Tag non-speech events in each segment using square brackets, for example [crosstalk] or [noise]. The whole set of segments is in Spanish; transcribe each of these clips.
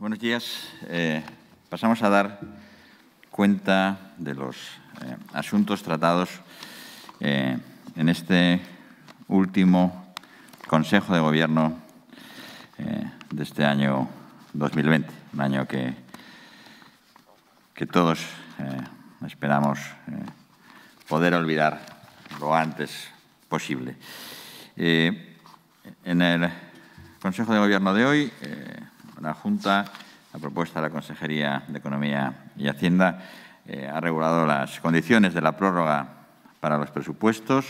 Buenos días. Eh, pasamos a dar cuenta de los eh, asuntos tratados eh, en este último Consejo de Gobierno de este año 2020, un año que, que todos esperamos poder olvidar lo antes posible. en el Consejo de Gobierno de hoy la Junta, la propuesta de la Consejería de Economía y Hacienda, eh, ha regulado las condiciones de la prórroga para los presupuestos.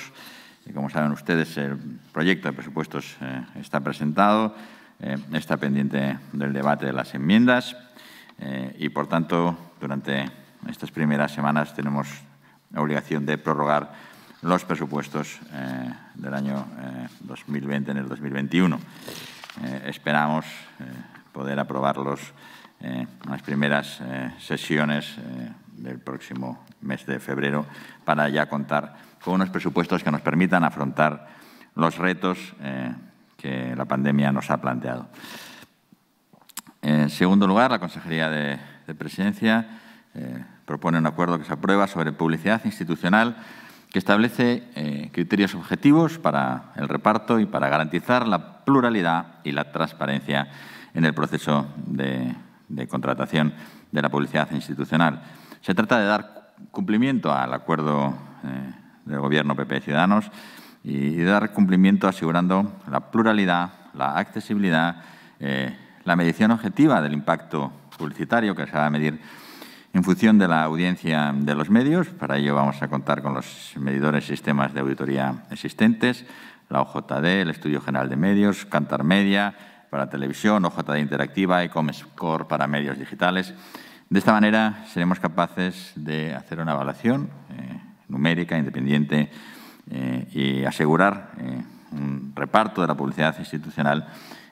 Y como saben ustedes, el proyecto de presupuestos eh, está presentado, eh, está pendiente del debate de las enmiendas y, por tanto, durante estas primeras semanas tenemos la obligación de prorrogar los presupuestos del año 2020 en el 2021. esperamos poder aprobarlos eh, en las primeras eh, sesiones eh, del próximo mes de febrero para ya contar con unos presupuestos que nos permitan afrontar los retos que la pandemia nos ha planteado. En segundo lugar, la Consejería de, Presidencia propone un acuerdo que se aprueba sobre publicidad institucional que establece criterios objetivos para el reparto y para garantizar la pluralidad y la transparencia en el proceso de, contratación de la publicidad institucional. Se trata de dar cumplimiento al acuerdo eh, del Gobierno PP Ciudadanos y dar cumplimiento asegurando la pluralidad, la accesibilidad, eh, la medición objetiva del impacto publicitario que se va a medir en función de la audiencia de los medios. Para ello vamos a contar con los medidores y sistemas de auditoría existentes, la OJD, el Estudio General de Medios, Cantar Media, para televisión, OJD Interactiva, Ecomscore para medios digitales. De esta manera seremos capaces de hacer una evaluación eh, numérica, independiente eh, y asegurar eh, un reparto de la publicidad institucional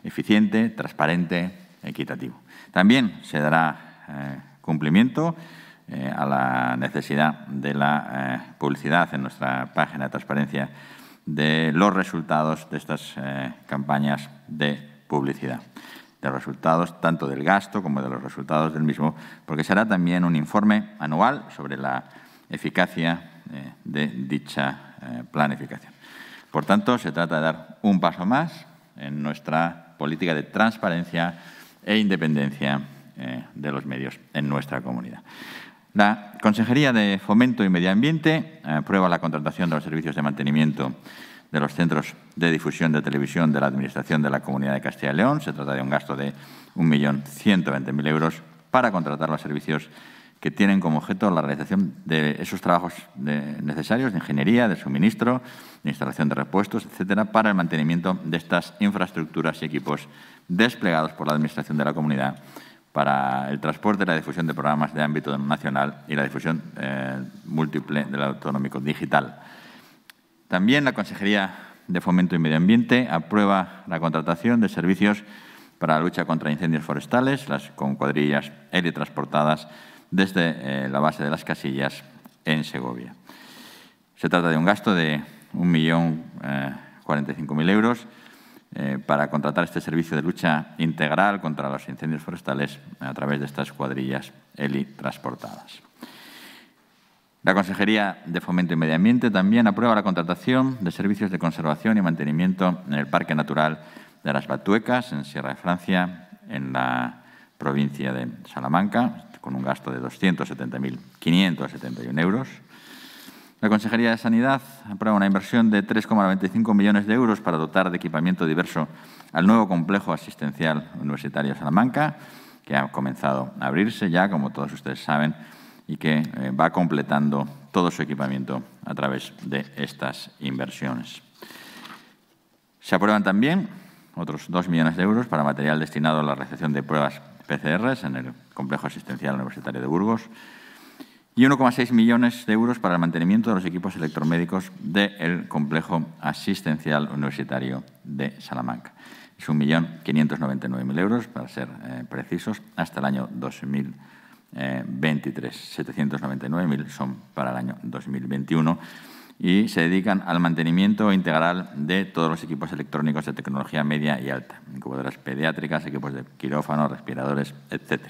eficiente, transparente, equitativo. También se dará cumplimiento a la necesidad de la publicidad en nuestra página de transparencia de los resultados de estas campañas de publicidad, de resultados tanto del gasto como de los resultados del mismo, porque será también un informe anual sobre la eficacia eh, de dicha eh, planificación. Por tanto, se trata de dar un paso más en nuestra política de transparencia e independencia eh, de los medios en nuestra comunidad. La Consejería de Fomento y Medio Ambiente aprueba la contratación de los servicios de mantenimiento de los centros de difusión de televisión de la Administración de la Comunidad de Castilla y León. Se trata de un gasto de 1.120.000 euros para contratar los servicios que tienen como objeto la realización de esos trabajos necesarios de ingeniería, de suministro, de instalación de repuestos, etcétera, para el mantenimiento de estas infraestructuras y equipos desplegados por la Administración de la Comunidad para el transporte, y la difusión de programas de ámbito nacional y la difusión eh, múltiple del autonómico digital. También la Consejería de Fomento y Medio Ambiente aprueba la contratación de servicios para la lucha contra incendios forestales, las con cuadrillas transportadas desde eh, la base de las casillas en Segovia. Se trata de un gasto de 1.045.000 eh, euros eh, para contratar este servicio de lucha integral contra los incendios forestales a través de estas cuadrillas heli-transportadas. La Consejería de Fomento y Medio Ambiente también aprueba la contratación de servicios de conservación y mantenimiento en el Parque Natural de las Batuecas, en Sierra de Francia, en la provincia de Salamanca, con un gasto de 270.571 euros. La Consejería de Sanidad aprueba una inversión de 3,95 millones de euros para dotar de equipamiento diverso al nuevo complejo asistencial universitario Salamanca, que ha comenzado a abrirse ya, como todos ustedes saben, y que eh, va completando todo su equipamiento a través de estas inversiones. Se aprueban también otros 2 millones de euros para material destinado a la recepción de pruebas PCR en el Complejo Asistencial Universitario de Burgos y 1,6 millones de euros para el mantenimiento de los equipos electromédicos del Complejo Asistencial Universitario de Salamanca. Es 1.599.000 euros, para ser eh, precisos, hasta el año 2020. 23.799.000 eh, son para el año 2021 y se dedican al mantenimiento integral de todos los equipos electrónicos de tecnología media y alta, incubadoras pediátricas, equipos de quirófano, respiradores, etc.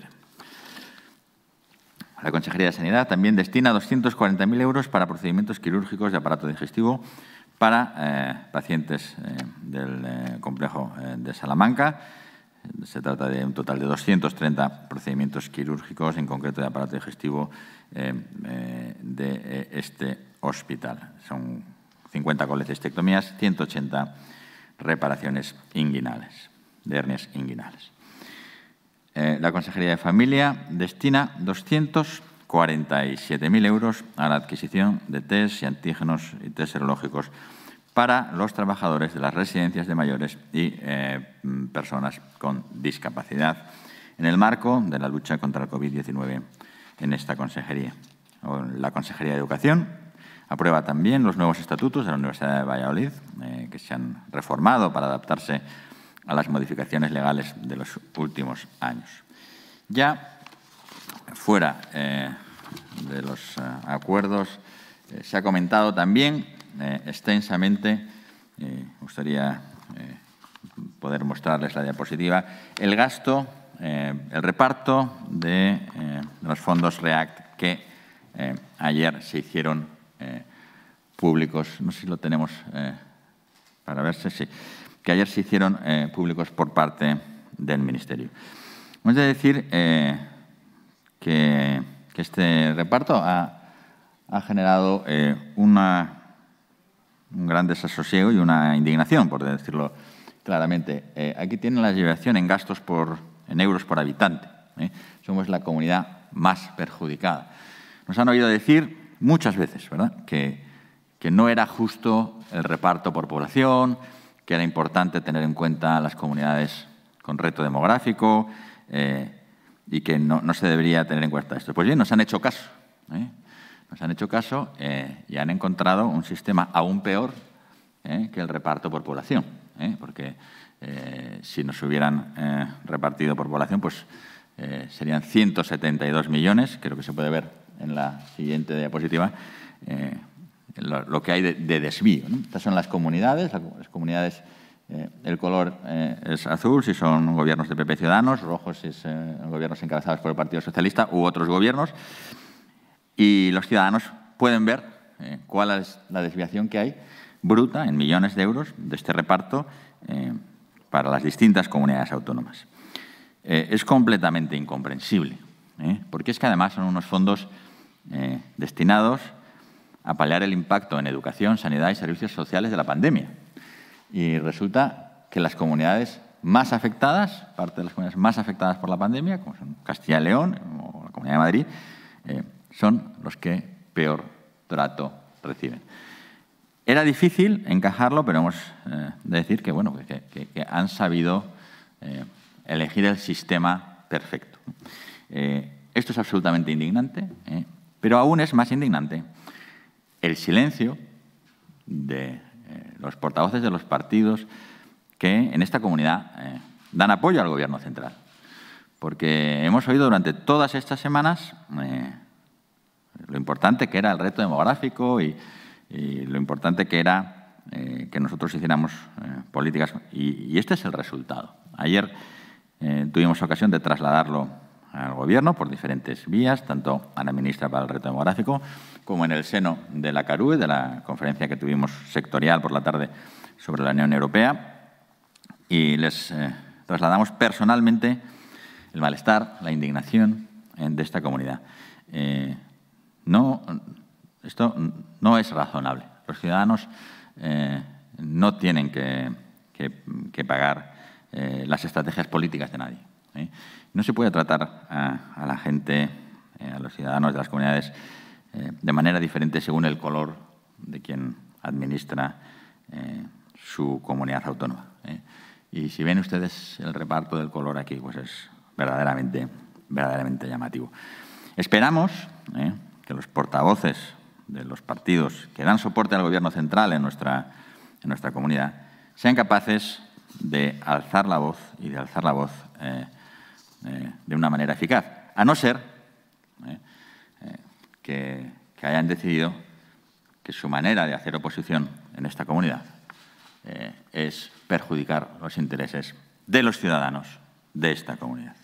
La Consejería de Sanidad también destina 240.000 euros para procedimientos quirúrgicos de aparato digestivo para eh, pacientes eh, del complejo de Salamanca se trata de un total de 230 procedimientos quirúrgicos, en concreto de aparato digestivo eh, eh, de eh, este hospital. Son 50 colecistectomías, 180 reparaciones inguinales, de hernias inguinales. la Consejería de Familia destina 247.000 euros a la adquisición de test y antígenos y test serológicos para los trabajadores de las residencias de mayores y eh, mm, personas con discapacidad en el marco de la lucha contra el COVID-19 en esta consejería. La Consejería de Educación aprueba también los nuevos estatutos de la Universidad de Valladolid, eh, que se han reformado para adaptarse a las modificaciones legales de los últimos años. Ya fuera eh, de los acuerdos, se ha comentado también eh, extensamente. Eh, me gustaría eh, poder mostrarles la diapositiva. El gasto, el reparto de los fondos REACT que ayer se hicieron públicos. No sé si lo tenemos para verse, sí. Que ayer se hicieron públicos por parte del Ministerio. vamos a decir que, este reparto ha, generado una un gran desasosiego y una indignación, por decirlo claramente. Eh, aquí tienen la liberación en gastos por, en euros por habitante. ¿eh? Somos la comunidad más perjudicada. Nos han oído decir muchas veces ¿verdad? Que, que no era justo el reparto por población, que era importante tener en cuenta las comunidades con reto demográfico eh, y que no, no, se debería tener en cuenta esto. Pues bien, nos han hecho caso. Nos han hecho caso eh, y han encontrado un sistema aún peor eh, que el reparto por población. Eh, porque si nos hubieran repartido por población, pues serían 172 millones, creo que se puede ver en la siguiente diapositiva, lo, que hay de, desvío. Estas son las comunidades, las comunidades... el color es azul si son gobiernos de PP Ciudadanos, rojo si son gobiernos encabezados por el Partido Socialista u otros gobiernos y los ciudadanos pueden ver eh, cuál es la desviación que hay bruta en millones de euros de este reparto eh, para las distintas comunidades autónomas. Eh, es completamente incomprensible, porque es que además son unos fondos destinados a paliar el impacto en educación, sanidad y servicios sociales de la pandemia. Y resulta que las comunidades más afectadas, parte de las comunidades más afectadas por la pandemia, como son Castilla y León o la Comunidad de Madrid, eh, son los que peor trato reciben. Era difícil encajarlo, pero hemos eh, de decir que, bueno, han sabido eh, elegir el sistema perfecto. Eh, esto es absolutamente indignante, pero aún es más indignante el silencio de los portavoces de los partidos que en esta comunidad dan apoyo al Gobierno central. Porque hemos oído durante todas estas semanas lo importante que era el reto demográfico y, lo importante que era eh, que nosotros hiciéramos eh, políticas. Y, este es el resultado. Ayer eh, tuvimos ocasión de trasladarlo al Gobierno por diferentes vías, tanto a la ministra para el reto demográfico como en el seno de la CARUE, de la conferencia que tuvimos sectorial por la tarde sobre la Unión Europea. Y les trasladamos personalmente el malestar, la indignación de esta comunidad. No, esto no es razonable. Los ciudadanos eh, no tienen que, pagar eh, las estrategias políticas de nadie. No se puede tratar a, la gente, eh, a los ciudadanos de las comunidades, de manera diferente según el color de quien administra su comunidad autónoma. Y si ven ustedes el reparto del color aquí, pues es verdaderamente, verdaderamente llamativo. Esperamos, que los portavoces de los partidos que dan soporte al gobierno central en nuestra, en nuestra comunidad sean capaces de alzar la voz y de alzar la voz eh, eh, de una manera eficaz, a no ser eh, que, que, hayan decidido que su manera de hacer oposición en esta comunidad es perjudicar los intereses de los ciudadanos de esta comunidad.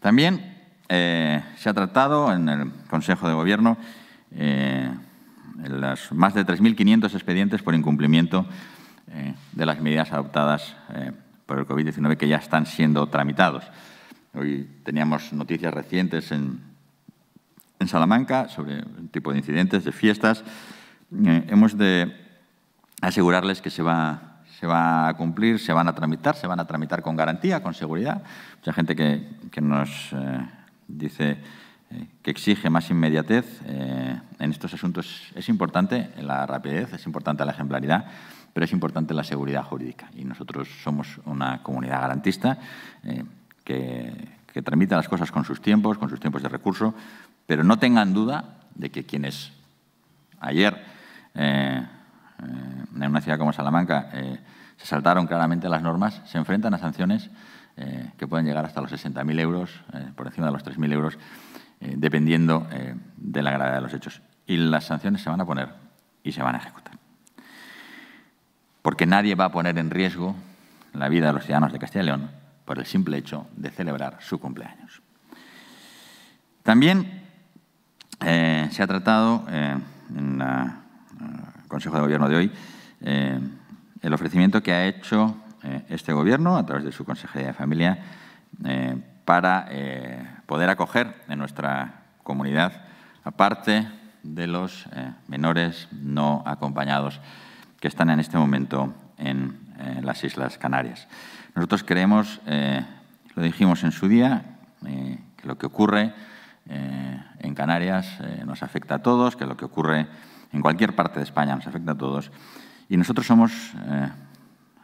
También eh, se ha tratado en el Consejo de Gobierno eh, las más de 3.500 expedientes por incumplimiento eh, de las medidas adoptadas por el COVID-19 que ya están siendo tramitados. Hoy teníamos noticias recientes en, Salamanca sobre el tipo de incidentes, de fiestas. hemos de asegurarles que se va se va a cumplir, se van a tramitar, se van a tramitar con garantía, con seguridad. Mucha gente que, nos Dice eh, que exige más inmediatez. Eh, en estos asuntos es importante la rapidez, es importante la ejemplaridad, pero es importante la seguridad jurídica. Y nosotros somos una comunidad garantista eh, que, que tramita las cosas con sus tiempos, con sus tiempos de recurso, pero no tengan duda de que quienes ayer en una ciudad como Salamanca se saltaron claramente las normas, se enfrentan a sanciones eh, que pueden llegar hasta los 60.000 euros, eh, por encima de los 3.000 euros, eh, dependiendo de la gravedad de los hechos. Y las sanciones se van a poner y se van a ejecutar. Porque nadie va a poner en riesgo la vida de los ciudadanos de Castilla y León por el simple hecho de celebrar su cumpleaños. También se ha tratado en el Consejo de Gobierno de hoy el ofrecimiento que ha hecho eh, este Gobierno, a través de su Consejería de Familia, eh, para eh, poder acoger en nuestra comunidad, aparte de los menores no acompañados que están en este momento en, las Islas Canarias. Nosotros creemos, lo dijimos en su día, que lo que ocurre en Canarias nos afecta a todos, que lo que ocurre en cualquier parte de España nos afecta a todos. Y nosotros somos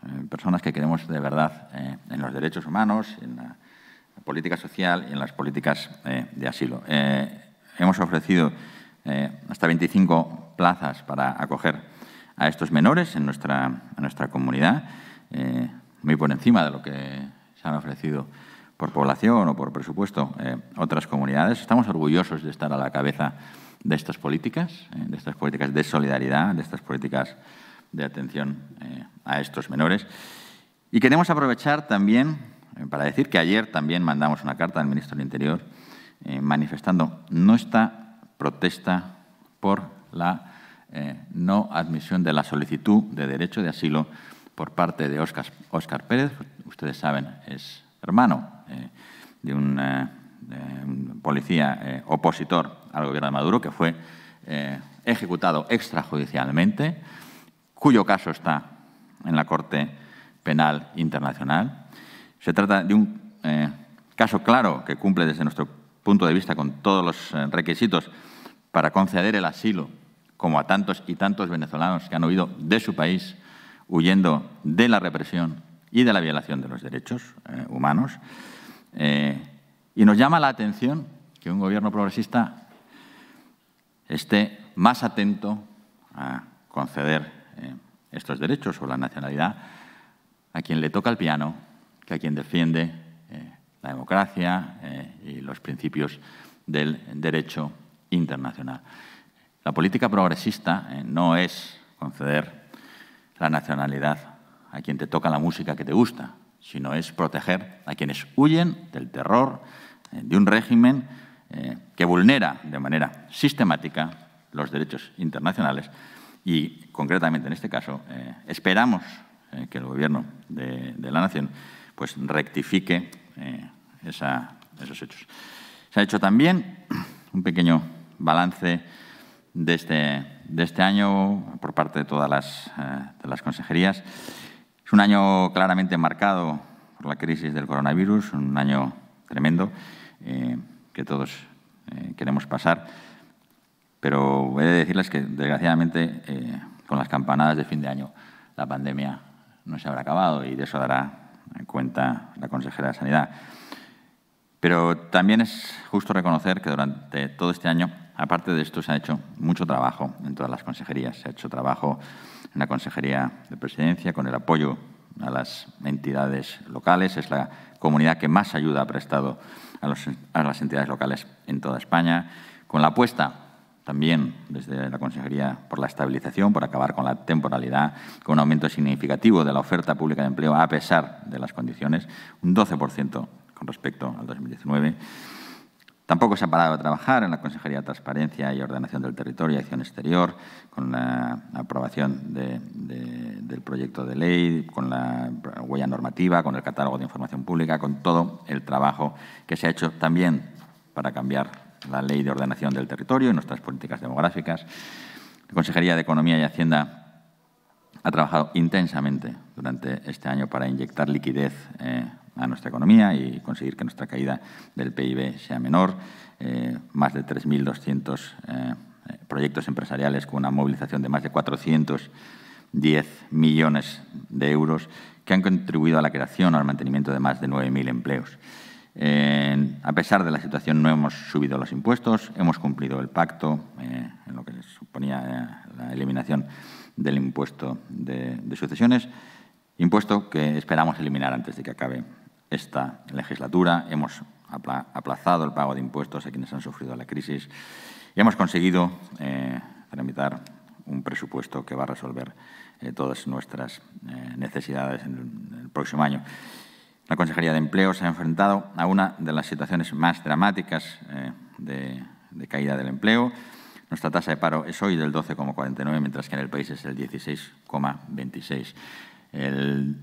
eh, personas que creemos de verdad eh, en los derechos humanos, en la, política social y en las políticas eh, de asilo. hemos ofrecido hasta 25 plazas para acoger a estos menores en nuestra, en nuestra comunidad, muy por encima de lo que se han ofrecido por población o por presupuesto otras comunidades. Estamos orgullosos de estar a la cabeza de estas políticas, de estas políticas de solidaridad, de estas políticas de atención eh, a estos menores. Y queremos aprovechar también eh, para decir que ayer también mandamos una carta al ministro del Interior eh, manifestando nuestra protesta por la no admisión de la solicitud de derecho de asilo por parte de Óscar Oscar Pérez. Ustedes saben, es hermano de un policía opositor al gobierno de Maduro que fue ejecutado extrajudicialmente cuyo caso está en la Corte Penal Internacional. Se trata de un eh, caso claro que cumple desde nuestro punto de vista con todos los eh, requisitos para conceder el asilo, como a tantos y tantos venezolanos que han huido de su país huyendo de la represión y de la violación de los derechos eh, humanos. y nos llama la atención que un gobierno progresista esté más atento a conceder eh, estos derechos o la nacionalidad a quien le toca el piano que a quien defiende eh, la democracia eh, y los principios del derecho internacional. La política progresista no es conceder la nacionalidad a quien te toca la música que te gusta, sino es proteger a quienes huyen del terror de un régimen que vulnera de manera sistemática los derechos internacionales y concretamente en este caso eh, esperamos eh, que el Gobierno de, la Nación pues, rectifique eh, esa, esos hechos. Se ha hecho también [clears throat] un pequeño balance de este, de este año por parte de todas las, de las consejerías. Es un año claramente marcado por la crisis del coronavirus, un año tremendo que todos queremos pasar pero he de decirles que, desgraciadamente, eh, con las campanadas de fin de año, la pandemia no se habrá acabado y de eso dará cuenta la consejera de Sanidad. Pero también es justo reconocer que durante todo este año, aparte de esto, se ha hecho mucho trabajo en todas las consejerías. Se ha hecho trabajo en la Consejería de Presidencia con el apoyo a las entidades locales. Es la comunidad que más ayuda ha prestado a, a las entidades locales en toda España. Con la apuesta también desde la Consejería por la Estabilización, por acabar con la temporalidad, con un aumento significativo de la oferta pública de empleo a pesar de las condiciones, un 12% con respecto al 2019. Tampoco se ha parado de trabajar en la Consejería de Transparencia y Ordenación del Territorio y Acción Exterior, con la aprobación del proyecto de ley, con la huella normativa, con el catálogo de información pública, con todo el trabajo que se ha hecho también para cambiar la Ley de Ordenación del Territorio y nuestras políticas demográficas. La Consejería de Economía y Hacienda ha trabajado intensamente durante este año para inyectar liquidez eh, a nuestra economía y conseguir que nuestra caída del PIB sea menor. Eh, más de 3.200 eh, proyectos empresariales con una movilización de más de 410 millones de euros que han contribuido a la creación o al mantenimiento de más de 9.000 empleos a pesar de la situación, no hemos subido los impuestos, hemos cumplido el pacto eh, en lo que suponía eh, la eliminación del impuesto de, sucesiones, impuesto que esperamos eliminar antes de que acabe esta legislatura. Hemos aplazado el pago de impuestos a quienes han sufrido la crisis y hemos conseguido eh, tramitar un presupuesto que va a resolver todas nuestras necesidades en el próximo año. La Consejería de Empleo se ha enfrentado a una de las situaciones más dramáticas eh, de, caída del empleo. Nuestra tasa de paro es hoy del 12,49, mientras que en el país es el 16,26. El,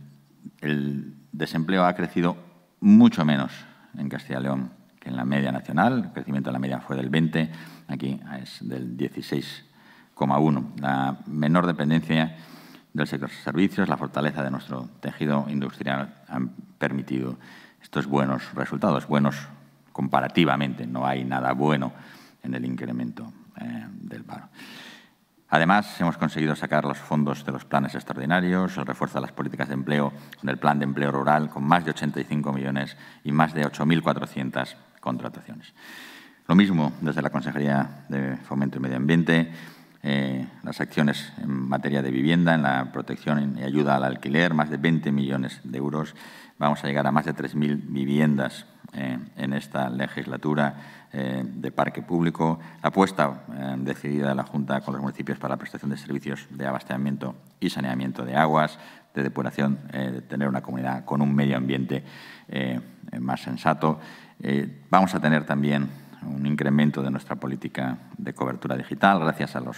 desempleo ha crecido mucho menos en Castilla y León que en la media nacional. El crecimiento de la media fue del 20, aquí es del 16,1. La menor dependencia del sector servicios, la fortaleza de nuestro tejido industrial permitido estos buenos resultados, buenos comparativamente, no hay nada bueno en el incremento eh, del paro. Además, hemos conseguido sacar los fondos de los planes extraordinarios, el refuerzo de las políticas de empleo con el plan de empleo rural, con más de 85 millones y más de 8.400 contrataciones. Lo mismo desde la Consejería de Fomento y Medio Ambiente, eh, las acciones en materia de vivienda, en la protección y ayuda al alquiler, más de 20 millones de euros Vamos a llegar a más de 3.000 viviendas eh, en esta legislatura eh, de parque público. La apuesta eh, decidida de la Junta con los municipios para la prestación de servicios de abastecimiento y saneamiento de aguas, de depuración, de tener una comunidad con un medio ambiente más sensato. vamos a tener también un incremento de nuestra política de cobertura digital gracias a los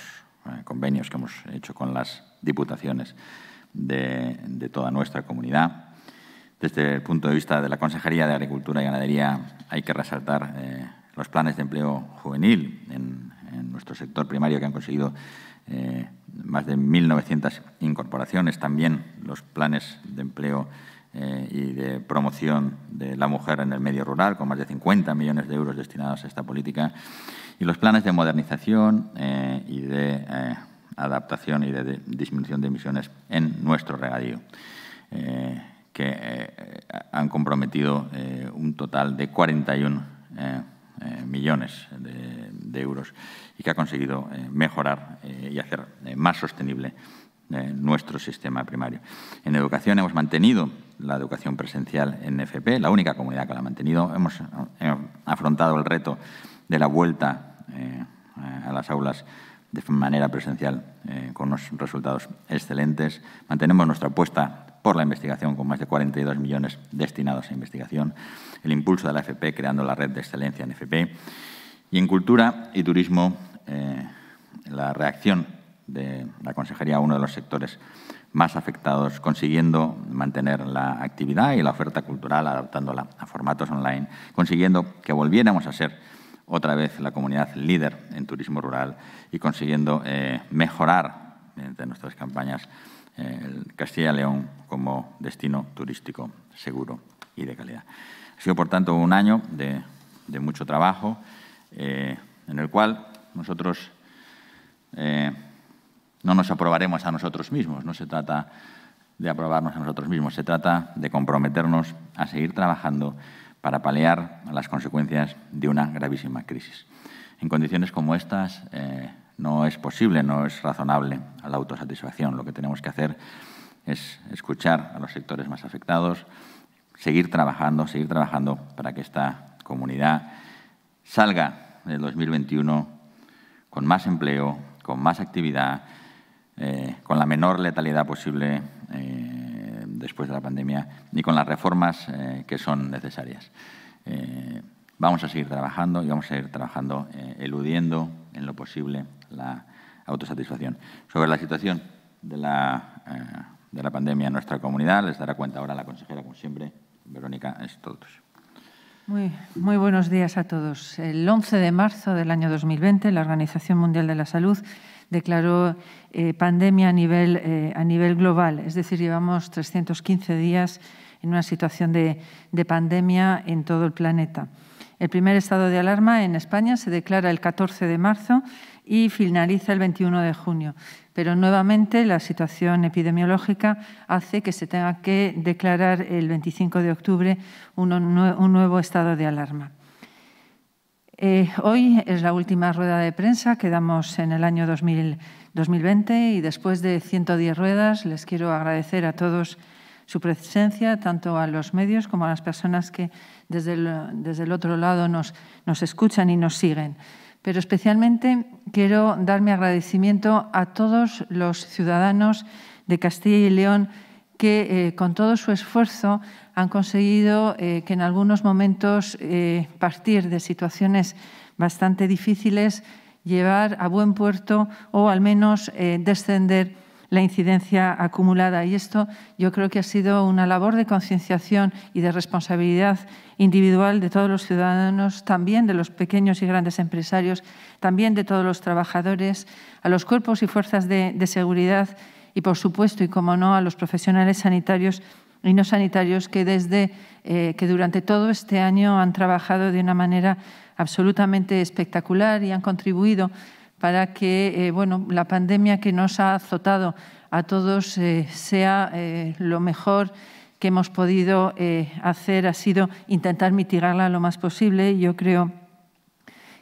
convenios que hemos hecho con las diputaciones de toda nuestra comunidad. Desde el punto de vista de la Consejería de Agricultura y Ganadería hay que resaltar eh, los planes de empleo juvenil en, nuestro sector primario que han conseguido eh, más de 1.900 incorporaciones. También los planes de empleo eh, y de promoción de la mujer en el medio rural, con más de 50 millones de euros destinados a esta política, y los planes de modernización y de adaptación y de, disminución de emisiones en nuestro regadío que eh, han comprometido eh, un total de 41 eh, millones de, euros y que ha conseguido mejorar y hacer más sostenible nuestro sistema primario. En educación hemos mantenido la educación presencial en FP, la única comunidad que la ha mantenido. Hemos afrontado el reto de la vuelta a las aulas de manera presencial con unos resultados excelentes. Mantenemos nuestra apuesta por la investigación, con más de 42 millones destinados a investigación, el impulso de la FP creando la red de excelencia en FP, y en cultura y turismo, eh, la reacción de la consejería a uno de los sectores más afectados, consiguiendo mantener la actividad y la oferta cultural, adaptándola a formatos online, consiguiendo que volviéramos a ser otra vez la comunidad líder en turismo rural y consiguiendo eh, mejorar mediante nuestras campañas Castilla y León como destino turístico seguro y de calidad. Ha sido, por tanto, un año de, mucho trabajo eh, en el cual nosotros eh, no nos aprobaremos a nosotros mismos. No se trata de aprobarnos a nosotros mismos, se trata de comprometernos a seguir trabajando para paliar las consecuencias de una gravísima crisis. En condiciones como estas, eh, no es posible, no es razonable a la autosatisfacción. Lo que tenemos que hacer es escuchar a los sectores más afectados, seguir trabajando, seguir trabajando para que esta comunidad salga del 2021 con más empleo, con más actividad, eh, con la menor letalidad posible eh, después de la pandemia y con las reformas eh, que son necesarias. Vamos a seguir trabajando y vamos a ir trabajando eh, eludiendo en lo posible la autosatisfacción. Sobre la situación eh, de la, pandemia en nuestra comunidad, les dará cuenta ahora la consejera, como siempre, Verónica Stoltos. Muy, muy, buenos días a todos. El 11 de marzo del año 2020, la Organización Mundial de la Salud declaró eh, pandemia a nivel, a nivel global, es decir, llevamos 315 días en una situación de pandemia en todo el planeta. El primer estado de alarma en España se declara el 14 de marzo y finaliza el 21 de junio. Pero nuevamente la situación epidemiológica hace que se tenga que declarar el 25 de octubre un, nuevo estado de alarma. Eh, hoy es la última rueda de prensa quedamos damos en el año 2020 y después de 110 ruedas les quiero agradecer a todos su presencia, tanto a los medios como a las personas que desde el, otro lado nos, escuchan y nos siguen. Pero especialmente quiero dar mi agradecimiento a todos los ciudadanos de Castilla y León que eh, con todo su esfuerzo han conseguido eh, que en algunos momentos eh, partir de situaciones bastante difíciles, llevar a buen puerto o al menos descender la incidencia acumulada. Y esto yo creo que ha sido una labor de concienciación y de responsabilidad individual de todos los ciudadanos, también de los pequeños y grandes empresarios, también de todos los trabajadores, a los cuerpos y fuerzas de, seguridad y, por supuesto, y como no, a los profesionales sanitarios y no sanitarios que desde eh, que durante todo este año han trabajado de una manera absolutamente espectacular y han contribuido para que eh, bueno, la pandemia que nos ha azotado a todos eh, sea eh, lo mejor que hemos podido hacer. Ha sido intentar mitigarla lo más posible y yo creo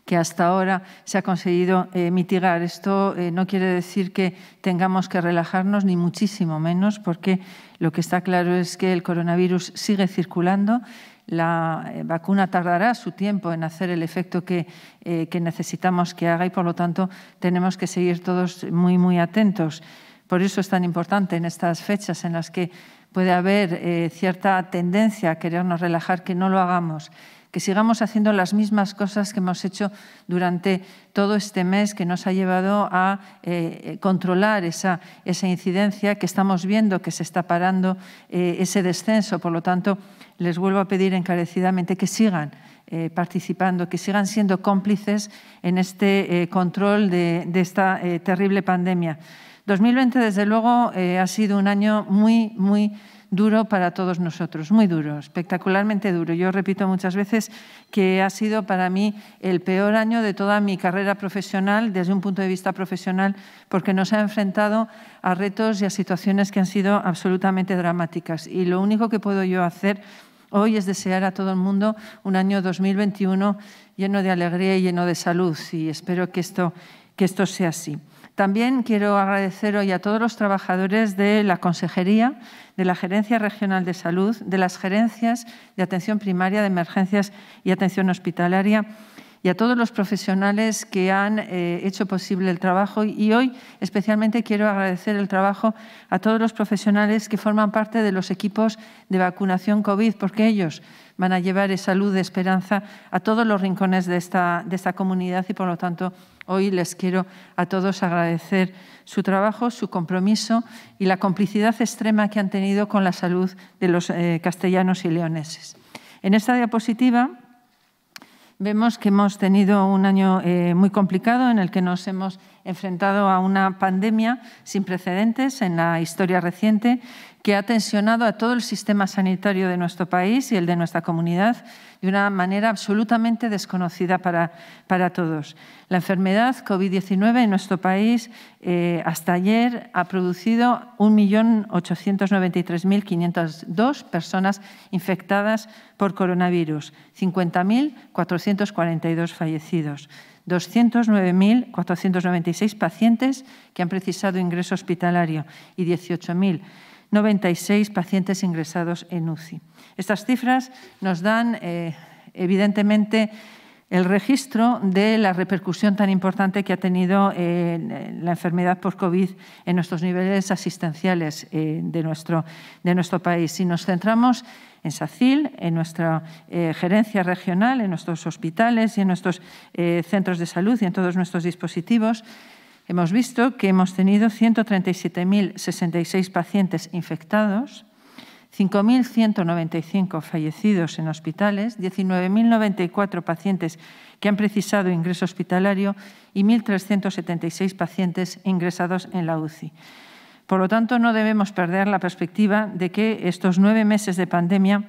que hasta ahora se ha conseguido mitigar. Esto no quiere decir que tengamos que relajarnos, ni muchísimo menos, porque lo que está claro es que el coronavirus sigue circulando la eh, vacuna tardará su tiempo en hacer el efecto eh, que, necesitamos que haga y, por lo tanto, tenemos que seguir todos muy, muy atentos. Por eso es tan importante en estas fechas en las que puede haber eh, cierta tendencia a querernos relajar, que no lo hagamos, que sigamos haciendo las mismas cosas que hemos hecho durante todo este mes que nos ha llevado a controlar esa, incidencia que estamos viendo que se está parando, ese descenso. Por lo tanto, les vuelvo a pedir encarecidamente que sigan eh, participando, que sigan siendo cómplices en este eh, control de, esta eh, terrible pandemia. 2020, desde luego, ha sido un año muy, muy duro para todos nosotros, muy duro, espectacularmente duro. Yo repito muchas veces que ha sido para mí el peor año de toda mi carrera profesional, desde un punto de vista profesional, porque nos ha enfrentado a retos y a situaciones que han sido absolutamente dramáticas. Y lo único que puedo yo hacer hoy es desear a todo el mundo un año 2021 lleno de alegría y lleno de salud. Y espero que esto, que esto sea así. También quiero agradecer hoy a todos los trabajadores de la Consejería, de la Gerencia Regional de Salud, de las Gerencias de Atención Primaria, de Emergencias y Atención Hospitalaria y a todos los profesionales que han eh, hecho posible el trabajo. Y hoy especialmente quiero agradecer el trabajo a todos los profesionales que forman parte de los equipos de vacunación COVID, porque ellos van a llevar esa luz de esperanza a todos los rincones de esta, de esta comunidad y, por lo tanto, Hoy les quiero a todos agradecer su trabajo, su compromiso y la complicidad extrema que han tenido con la salud de los eh, castellanos y leoneses. En esta diapositiva vemos que hemos tenido un año eh, muy complicado en el que nos hemos enfrentado a una pandemia sin precedentes en la historia reciente que ha tensionado a todo el sistema sanitario de nuestro país y el de nuestra comunidad de una manera absolutamente desconocida para, todos. La enfermedad COVID-19 en nuestro país eh, hasta ayer ha producido 1.893.502 personas infectadas por coronavirus, 50.442 fallecidos. 209.496 pacientes que han precisado ingreso hospitalario y 18.000 96 pacientes ingresados en UCI. Estas cifras nos dan, eh, evidentemente, el registro de la repercusión tan importante que ha tenido eh, la enfermedad por COVID en nuestros niveles asistenciales eh, de, nuestro, de nuestro país. Si nos centramos en SACIL, en nuestra gerencia regional, en nuestros hospitales y en nuestros centros de salud y en todos nuestros dispositivos, Hemos visto que hemos tenido 137.066 pacientes infectados, 5.195 fallecidos en hospitales, 19.094 pacientes que han precisado ingreso hospitalario y 1.376 pacientes ingresados en la UCI. Por lo tanto, no debemos perder la perspectiva de que estos nueve meses de pandemia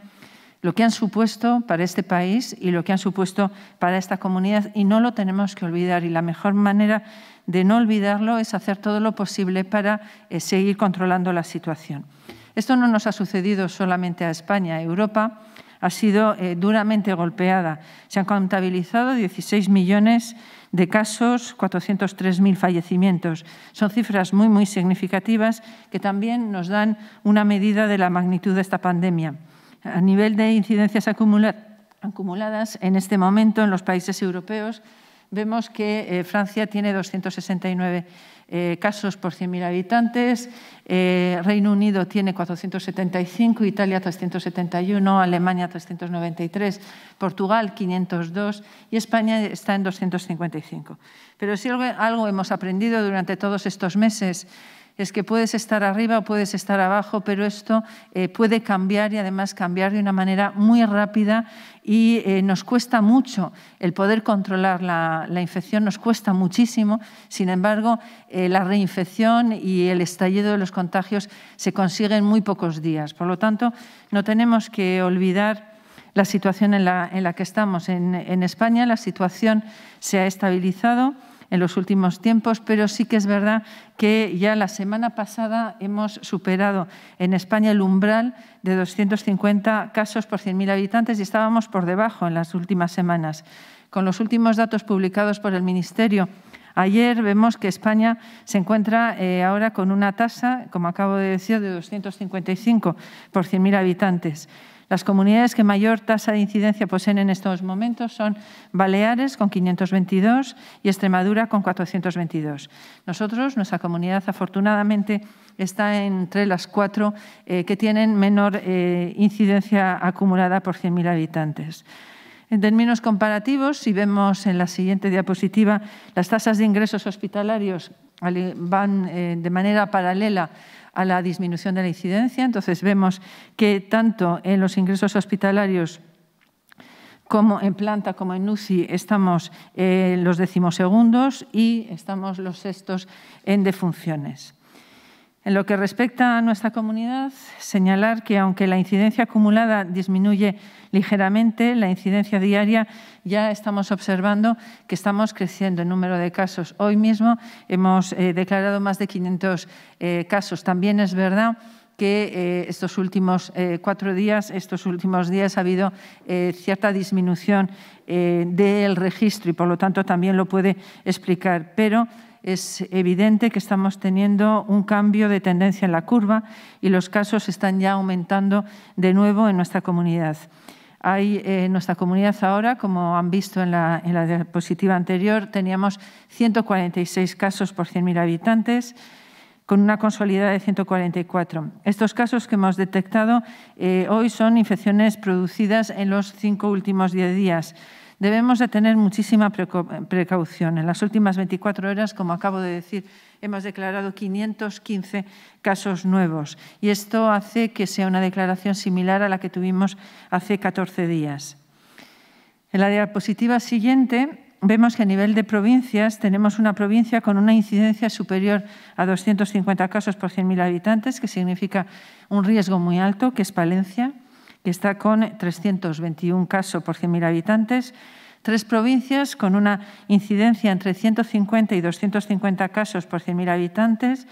lo que han supuesto para este país y lo que han supuesto para esta comunidad y no lo tenemos que olvidar. Y la mejor manera de no olvidarlo es hacer todo lo posible para eh, seguir controlando la situación. Esto no nos ha sucedido solamente a España, Europa ha sido eh, duramente golpeada. Se han contabilizado 16 millones de casos, 403.000 fallecimientos. Son cifras muy, muy significativas que también nos dan una medida de la magnitud de esta pandemia a nivel de incidencias acumuladas, en este momento en los países europeos vemos que eh, Francia tiene 269 eh, casos por 100.000 habitantes, eh, Reino Unido tiene 475, Italia 371, Alemania 393, Portugal 502 y España está en 255. Pero si algo hemos aprendido durante todos estos meses es que puedes estar arriba o puedes estar abajo, pero esto eh, puede cambiar y además cambiar de una manera muy rápida y eh, nos cuesta mucho el poder controlar la, infección, nos cuesta muchísimo. Sin embargo, eh, la reinfección y el estallido de los contagios se consiguen en muy pocos días. Por lo tanto, no tenemos que olvidar la situación en la, que estamos. en España la situación se ha estabilizado en los últimos tiempos, pero sí que es verdad que ya la semana pasada hemos superado en España el umbral de 250 casos por 100.000 habitantes y estábamos por debajo en las últimas semanas. Con los últimos datos publicados por el Ministerio, Ayer vemos que España se encuentra eh, ahora con una tasa, como acabo de decir, de 255 por 100.000 habitantes. Las comunidades que mayor tasa de incidencia poseen en estos momentos son Baleares con 522 y Extremadura con 422. Nosotros, nuestra comunidad, afortunadamente, está entre las cuatro eh, que tienen menor eh, incidencia acumulada por 100.000 habitantes. En términos comparativos, si vemos en la siguiente diapositiva, las tasas de ingresos hospitalarios van eh, de manera paralela a la disminución de la incidencia. Entonces vemos que tanto en los ingresos hospitalarios como en planta como en UCI estamos en los decimosegundos y estamos los sextos en defunciones. En lo que respecta a nuestra comunidad, señalar que aunque la incidencia acumulada disminuye ligeramente, la incidencia diaria ya estamos observando que estamos creciendo en número de casos. Hoy mismo hemos eh, declarado más de 500 eh, casos. También es verdad que eh, estos últimos cuatro días, estos últimos días ha habido cierta disminución del registro y, por lo tanto, también lo puede explicar. Pero es evidente que estamos teniendo un cambio de tendencia en la curva y los casos están ya aumentando de nuevo en nuestra comunidad. Eh, en nuestra comunidad ahora, como han visto en la, diapositiva anterior, teníamos 146 casos por 100.000 habitantes con una consolidada de 144. Estos casos que hemos detectado eh, hoy son infecciones producidas en los cinco últimos 10 días. Debemos de tener muchísima precaución. En las últimas 24 horas, como acabo de decir, hemos declarado 515 casos nuevos y esto hace que sea una declaración similar a la que tuvimos hace 14 días. En la diapositiva siguiente vemos que a nivel de provincias tenemos una provincia con una incidencia superior a 250 casos por 100.000 habitantes, que significa un riesgo muy alto, que es Palencia que está con 321 casos por 100.000 habitantes, tres provincias con una incidencia entre 150 y 250 casos por 100.000 habitantes.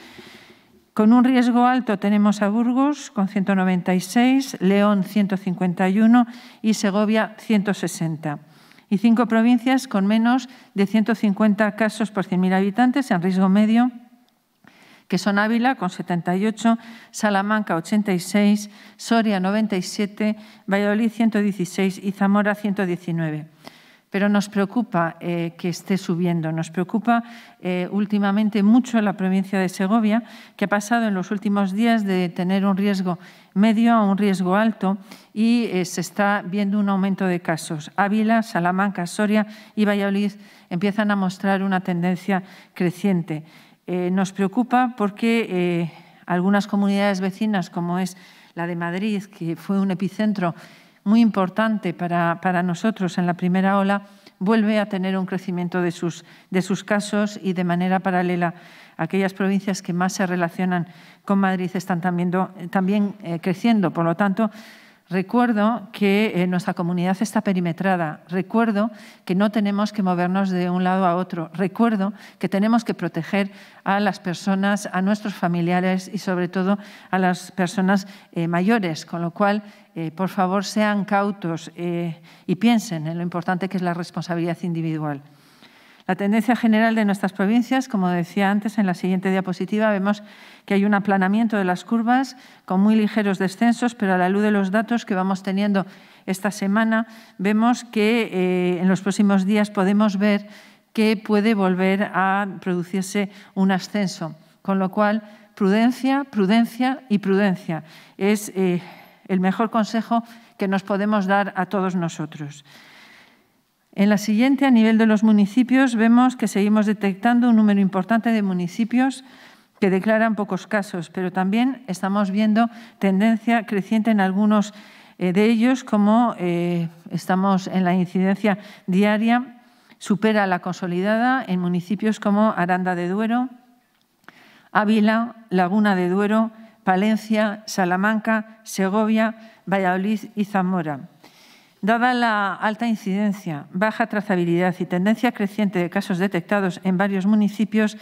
Con un riesgo alto tenemos a Burgos con 196, León 151 y Segovia 160. Y cinco provincias con menos de 150 casos por 100.000 habitantes en riesgo medio que son Ávila con 78, Salamanca 86, Soria 97, Valladolid 116 y Zamora 119 pero nos preocupa eh, que esté subiendo. Nos preocupa eh, últimamente mucho la provincia de Segovia, que ha pasado en los últimos días de tener un riesgo medio a un riesgo alto y eh, se está viendo un aumento de casos. Ávila, Salamanca, Soria y Valladolid empiezan a mostrar una tendencia creciente. Eh, nos preocupa porque eh, algunas comunidades vecinas, como es la de Madrid, que fue un epicentro muy importante para, nosotros en la primera ola, vuelve a tener un crecimiento de sus, de sus casos y de manera paralela aquellas provincias que más se relacionan con Madrid están también, también eh, creciendo. Por lo tanto, Recuerdo que eh, nuestra comunidad está perimetrada. Recuerdo que no tenemos que movernos de un lado a otro. Recuerdo que tenemos que proteger a las personas, a nuestros familiares y sobre todo a las personas eh, mayores. Con lo cual, eh, por favor, sean cautos y piensen en lo importante que es la responsabilidad individual. La tendencia general de nuestras provincias, como decía antes en la siguiente diapositiva, vemos que hay un aplanamiento de las curvas con muy ligeros descensos, pero a la luz de los datos que vamos teniendo esta semana, vemos que eh, en los próximos días podemos ver que puede volver a producirse un ascenso. Con lo cual, prudencia, prudencia y prudencia es eh, el mejor consejo que nos podemos dar a todos nosotros. En la siguiente, a nivel de los municipios, vemos que seguimos detectando un número importante de municipios que declaran pocos casos, pero también estamos viendo tendencia creciente en algunos eh, de ellos, como eh, estamos en la incidencia diaria, supera la consolidada en municipios como Aranda de Duero, Ávila, Laguna de Duero, Palencia, Salamanca, Segovia, Valladolid y Zamora. Dada la alta incidencia, baja trazabilidad y tendencia creciente de casos detectados en varios municipios,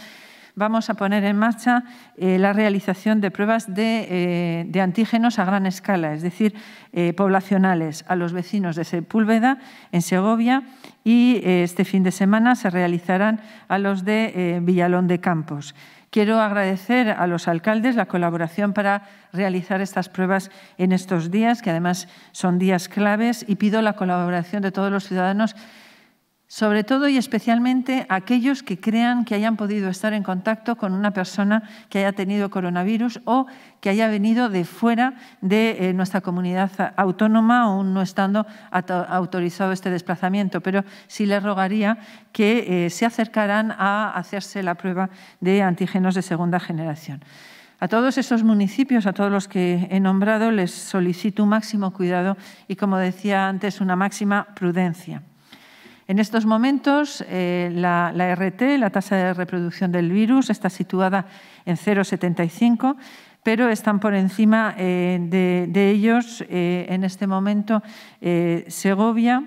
vamos a poner en marcha eh, la realización de pruebas eh, de, antígenos a gran escala, es decir, eh, poblacionales, a los vecinos de Sepúlveda, en Segovia, y este fin de semana se realizarán a los de Villalón de Campos. Quiero agradecer a los alcaldes la colaboración para realizar estas pruebas en estos días, que además son días claves, y pido la colaboración de todos los ciudadanos sobre todo y especialmente aquellos que crean que hayan podido estar en contacto con una persona que haya tenido coronavirus o que haya venido de fuera de eh, nuestra comunidad autónoma, aún no estando autorizado este desplazamiento. Pero sí les rogaría que eh, se acercaran a hacerse la prueba de antígenos de segunda generación. A todos esos municipios, a todos los que he nombrado, les solicito un máximo cuidado y, como decía antes, una máxima prudencia. En estos momentos, eh, la, RT, la tasa de reproducción del virus, está situada en 0,75, pero están por encima eh, de, ellos eh, en este momento Segovia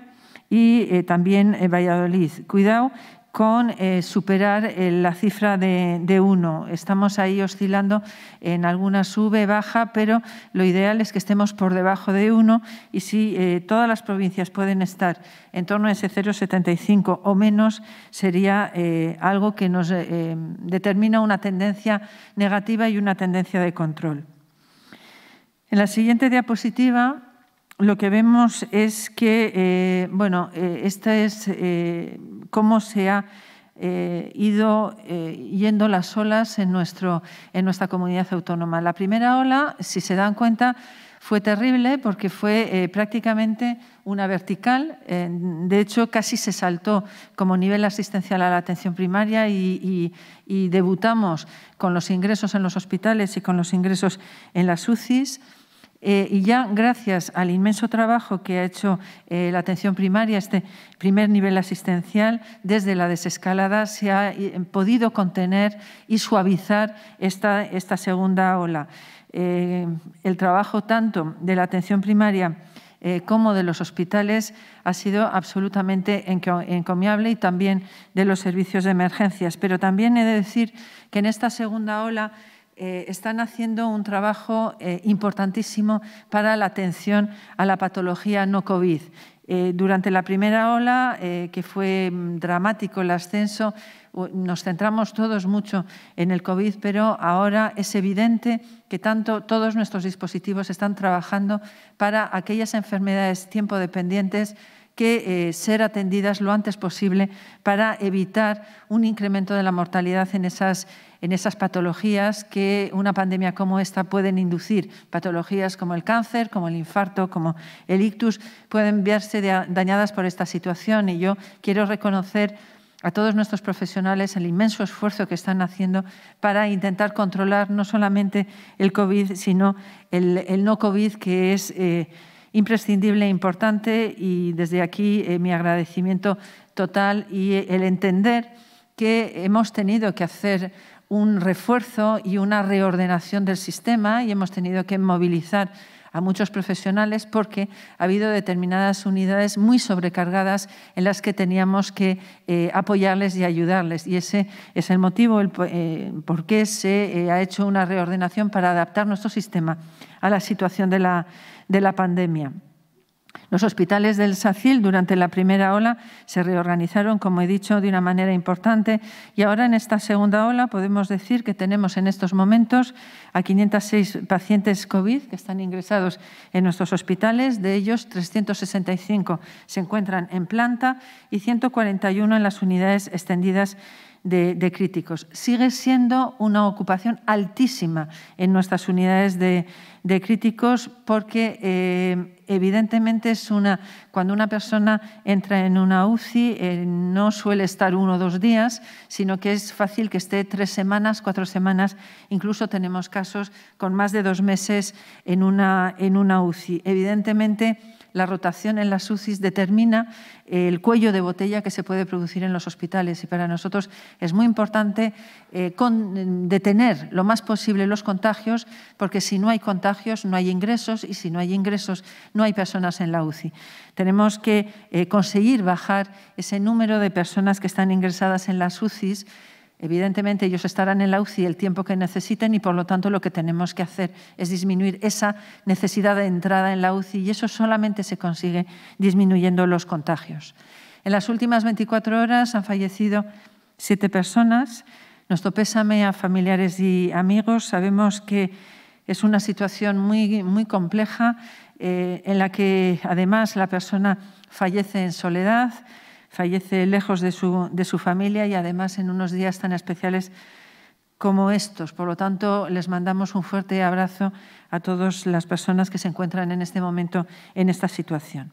y también Valladolid. Cuidado con eh, superar eh, la cifra de, uno, 1. Estamos ahí oscilando en alguna sube, baja, pero lo ideal es que estemos por debajo de uno y si eh, todas las provincias pueden estar en torno a ese 0,75 o menos, sería algo que nos determina una tendencia negativa y una tendencia de control. En la siguiente diapositiva lo que vemos es que, eh, bueno, eh, esta es eh, cómo se ha ido yendo las olas en, nuestro, en nuestra comunidad autónoma. La primera ola, si se dan cuenta, fue terrible porque fue prácticamente una vertical. de hecho, casi se saltó como nivel asistencial a la atención primaria y, y debutamos con los ingresos en los hospitales y con los ingresos en las UCIs. Eh, y ya gracias al inmenso trabajo que ha hecho eh, la atención primaria, este primer nivel asistencial, desde la desescalada se ha eh, podido contener y suavizar esta, segunda ola. el trabajo tanto de la atención primaria como de los hospitales ha sido absolutamente encomiable y también de los servicios de emergencias. Pero también he de decir que en esta segunda ola eh, están haciendo un trabajo eh, importantísimo para la atención a la patología no COVID. Eh, durante la primera ola, que fue mm, dramático el ascenso, nos centramos todos mucho en el COVID, pero ahora es evidente que tanto todos nuestros dispositivos están trabajando para aquellas enfermedades tiempo dependientes que eh, ser atendidas lo antes posible para evitar un incremento de la mortalidad en esas, en esas patologías que una pandemia como esta pueden inducir. Patologías como el cáncer, como el infarto, como el ictus, pueden verse dañadas por esta situación y yo quiero reconocer a todos nuestros profesionales el inmenso esfuerzo que están haciendo para intentar controlar no solamente el COVID, sino el, no COVID, que es eh, imprescindible e importante y desde aquí eh, mi agradecimiento total y eh, el entender que hemos tenido que hacer un refuerzo y una reordenación del sistema y hemos tenido que movilizar a muchos profesionales porque ha habido determinadas unidades muy sobrecargadas en las que teníamos que eh, apoyarles y ayudarles. Y ese es el motivo el, por qué se ha hecho una reordenación para adaptar nuestro sistema a la situación de la de la pandemia. Los hospitales del SACIL durante la primera ola se reorganizaron, como he dicho, de una manera importante y ahora en esta segunda ola podemos decir que tenemos en estos momentos a 506 pacientes COVID que están ingresados en nuestros hospitales, de ellos 365 se encuentran en planta y 141 en las unidades extendidas de, críticos. Sigue siendo una ocupación altísima en nuestras unidades de, críticos porque eh, evidentemente es una cuando una persona entra en una UCI eh, no suele estar uno o dos días, sino que es fácil que esté tres semanas, cuatro semanas, incluso tenemos casos con más de dos meses en una, en una UCI. Evidentemente, la rotación en las UCIs determina eh, el cuello de botella que se puede producir en los hospitales y para nosotros es muy importante eh, detener lo más posible los contagios porque si no hay contagios no hay ingresos y si no hay ingresos no hay personas en la UCI. Tenemos que eh, conseguir bajar ese número de personas que están ingresadas en las UCIs Evidentemente ellos estarán en la UCI el tiempo que necesiten y por lo tanto lo que tenemos que hacer es disminuir esa necesidad de entrada en la UCI y eso solamente se consigue disminuyendo los contagios. En las últimas 24 horas han fallecido siete personas. Nuestro pésame a familiares y amigos. Sabemos que es una situación muy, muy compleja eh, en la que además la persona fallece en soledad fallece lejos de su, de su familia y además en unos días tan especiales como estos. Por lo tanto, les mandamos un fuerte abrazo a todas las personas que se encuentran en este momento en esta situación.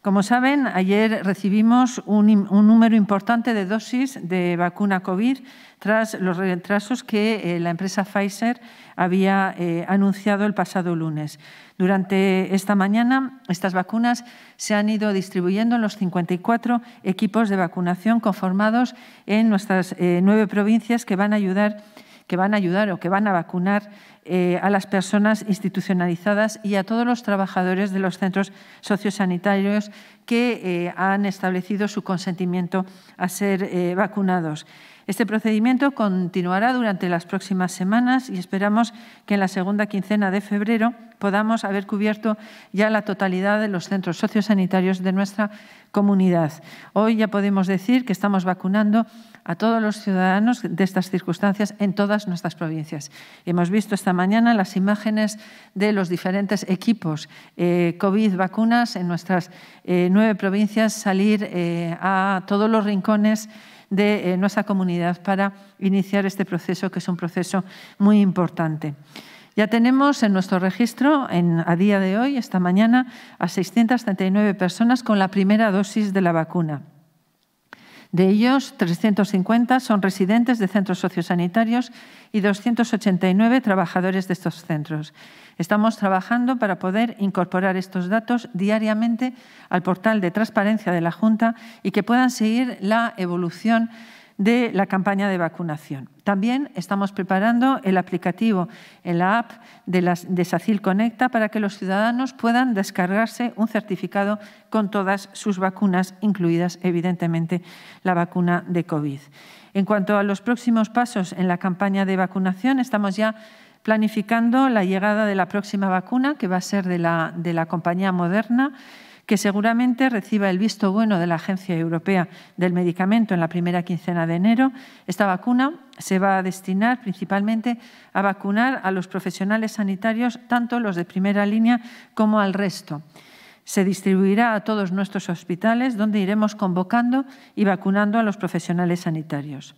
Como saben, ayer recibimos un, número importante de dosis de vacuna COVID tras los retrasos que eh, la empresa Pfizer había eh, anunciado el pasado lunes. Durante esta mañana, estas vacunas se han ido distribuyendo en los 54 equipos de vacunación conformados en nuestras eh, nueve provincias que van a ayudar que van a ayudar o que van a vacunar eh, a las personas institucionalizadas y a todos los trabajadores de los centros sociosanitarios que eh, han establecido su consentimiento a ser eh, vacunados. Este procedimiento continuará durante las próximas semanas y esperamos que en la segunda quincena de febrero podamos haber cubierto ya la totalidad de los centros sociosanitarios de nuestra comunidad. Hoy ya podemos decir que estamos vacunando a todos los ciudadanos de estas circunstancias en todas nuestras provincias. Hemos visto esta mañana las imágenes de los diferentes equipos eh, COVID vacunas en nuestras eh, nueve provincias salir eh, a todos los rincones de nuestra comunidad para iniciar este proceso, que es un proceso muy importante. Ya tenemos en nuestro registro, en, a día de hoy, esta mañana, a 639 personas con la primera dosis de la vacuna. De ellos, 350 son residentes de centros sociosanitarios y 289 trabajadores de estos centros. Estamos trabajando para poder incorporar estos datos diariamente al portal de transparencia de la Junta y que puedan seguir la evolución de la campaña de vacunación. También estamos preparando el aplicativo en la app de, las, de SACIL Conecta para que los ciudadanos puedan descargarse un certificado con todas sus vacunas, incluidas evidentemente la vacuna de COVID. En cuanto a los próximos pasos en la campaña de vacunación, estamos ya planificando la llegada de la próxima vacuna, que va a ser de la, de la compañía Moderna que seguramente reciba el visto bueno de la Agencia Europea del Medicamento en la primera quincena de enero. Esta vacuna se va a destinar principalmente a vacunar a los profesionales sanitarios, tanto los de primera línea como al resto. Se distribuirá a todos nuestros hospitales, donde iremos convocando y vacunando a los profesionales sanitarios.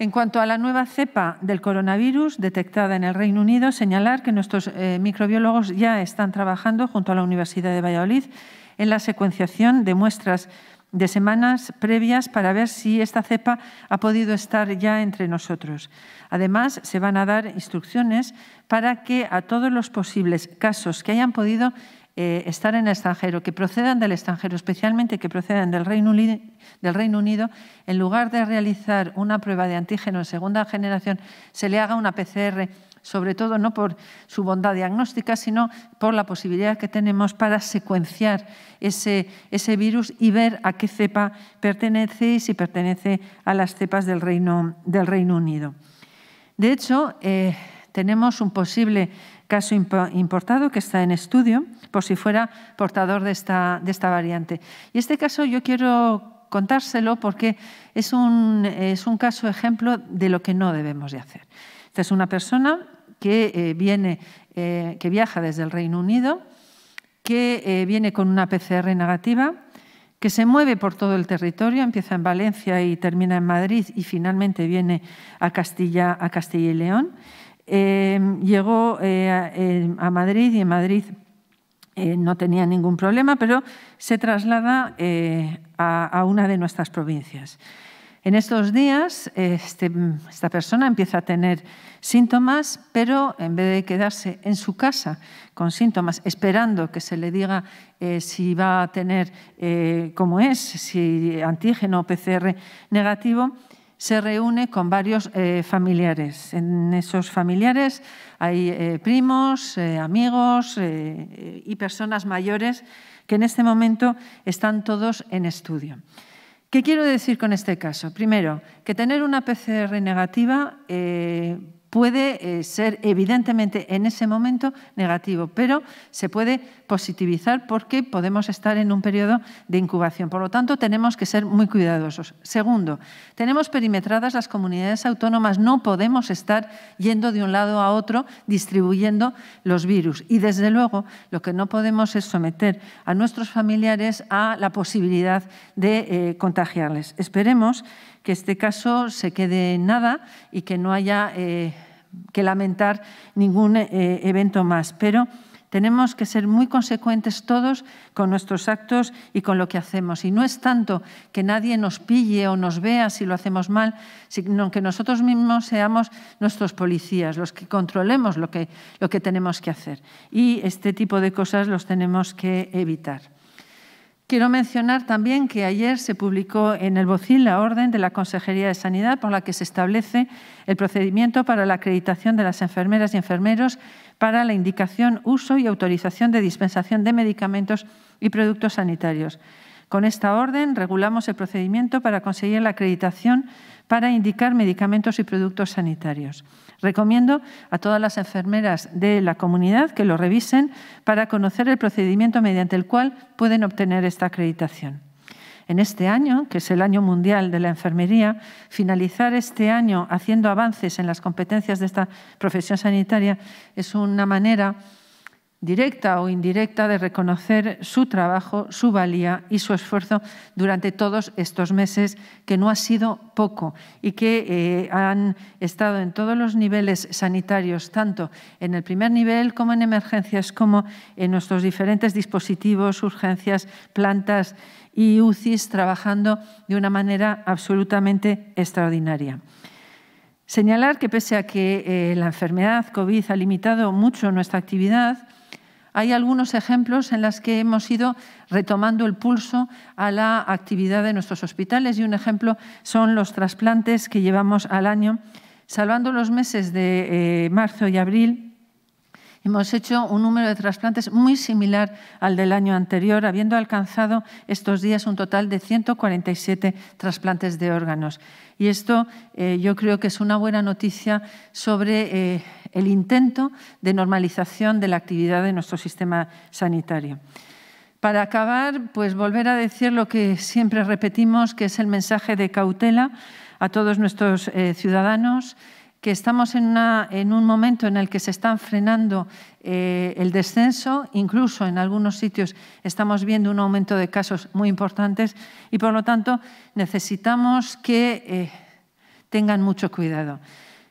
En cuanto a la nueva cepa del coronavirus detectada en el Reino Unido, señalar que nuestros eh, microbiólogos ya están trabajando junto a la Universidad de Valladolid en la secuenciación de muestras de semanas previas para ver si esta cepa ha podido estar ya entre nosotros. Además, se van a dar instrucciones para que a todos los posibles casos que hayan podido eh, estar en extranjero, que procedan del extranjero, especialmente que procedan del Reino, Unido, en lugar de realizar una prueba de antígeno en segunda generación, se le haga una PCR, sobre todo no por su bondad diagnóstica, sino por la posibilidad que tenemos para secuenciar ese, ese virus y ver a qué cepa pertenece y si pertenece a las cepas del Reino, del Unido. De hecho, eh, tenemos un posible caso importado que está en estudio por si fuera portador de esta, variante. Y este caso yo quiero contárselo porque es un, caso ejemplo de lo que no debemos de hacer. Esta es una persona que, eh, viene, eh, que viaja desde el Reino Unido, que eh, viene con una PCR negativa, que se mueve por todo el territorio, empieza en Valencia y termina en Madrid y finalmente viene a Castilla, a Castilla y León Em, llegó eh, em, a, Madrid y en Madrid eh, no tenía ningún problema, pero se traslada eh, a, una de nuestras provincias. En estos días este, esta persona empieza a tener síntomas, pero en vez de quedarse en su casa con síntomas, esperando que se le diga si va a tener, como cómo es, si antígeno o PCR negativo, se reúne con varios eh, familiares. En esos familiares hay eh, primos, eh, amigos y personas mayores que en este momento están todos en estudio. ¿Qué quiero decir con este caso? Primero, que tener una PCR negativa puede eh, ser evidentemente en ese momento negativo, pero se puede positivizar porque podemos estar en un periodo de incubación. Por lo tanto, tenemos que ser muy cuidadosos. Segundo, tenemos perimetradas las comunidades autónomas. No podemos estar yendo de un lado a otro distribuyendo los virus. Y desde luego, lo que no podemos es someter a nuestros familiares a la posibilidad de eh, contagiarles. Esperemos que este caso se quede en nada y que no haya eh, que lamentar ningún eh, evento más. Pero tenemos que ser muy consecuentes todos con nuestros actos y con lo que hacemos. Y no es tanto que nadie nos pille o nos vea si lo hacemos mal, sino que nosotros mismos seamos nuestros policías, los que controlemos lo que, lo que tenemos que hacer. Y este tipo de cosas los tenemos que evitar. Quiero mencionar también que ayer se publicó en el Bocil la orden de la Consejería de Sanidad por la que se establece el procedimiento para la acreditación de las enfermeras y enfermeros para la indicación, uso y autorización de dispensación de medicamentos y productos sanitarios. Con esta orden regulamos el procedimiento para conseguir la acreditación para indicar medicamentos y productos sanitarios. Recomiendo a todas las enfermeras de la comunidad que lo revisen para conocer el procedimiento mediante el cual pueden obtener esta acreditación. En este año, que es el año mundial de la enfermería, finalizar este año haciendo avances en las competencias de esta profesión sanitaria es una manera directa o indirecta de reconocer su trabajo, su valía y su esfuerzo durante todos estos meses, que no ha sido poco y que eh, han estado en todos los niveles sanitarios, tanto en el primer nivel como en emergencias, como en nuestros diferentes dispositivos, urgencias, plantas y UCIs, trabajando de una manera absolutamente extraordinaria. Señalar que pese a que eh, la enfermedad COVID ha limitado mucho nuestra actividad, hay algunos ejemplos en los que hemos ido retomando el pulso a la actividad de nuestros hospitales y un ejemplo son los trasplantes que llevamos al año. Salvando los meses de eh, marzo y abril, hemos hecho un número de trasplantes muy similar al del año anterior, habiendo alcanzado estos días un total de 147 trasplantes de órganos. Y esto eh, yo creo que es una buena noticia sobre eh, el intento de normalización de la actividad de nuestro sistema sanitario. Para acabar, pues volver a decir lo que siempre repetimos, que es el mensaje de cautela a todos nuestros eh, ciudadanos, que estamos en, un momento en el que se está frenando eh, el descenso, incluso en algunos sitios estamos viendo un aumento de casos muy importantes y por lo tanto necesitamos que eh, tengan mucho cuidado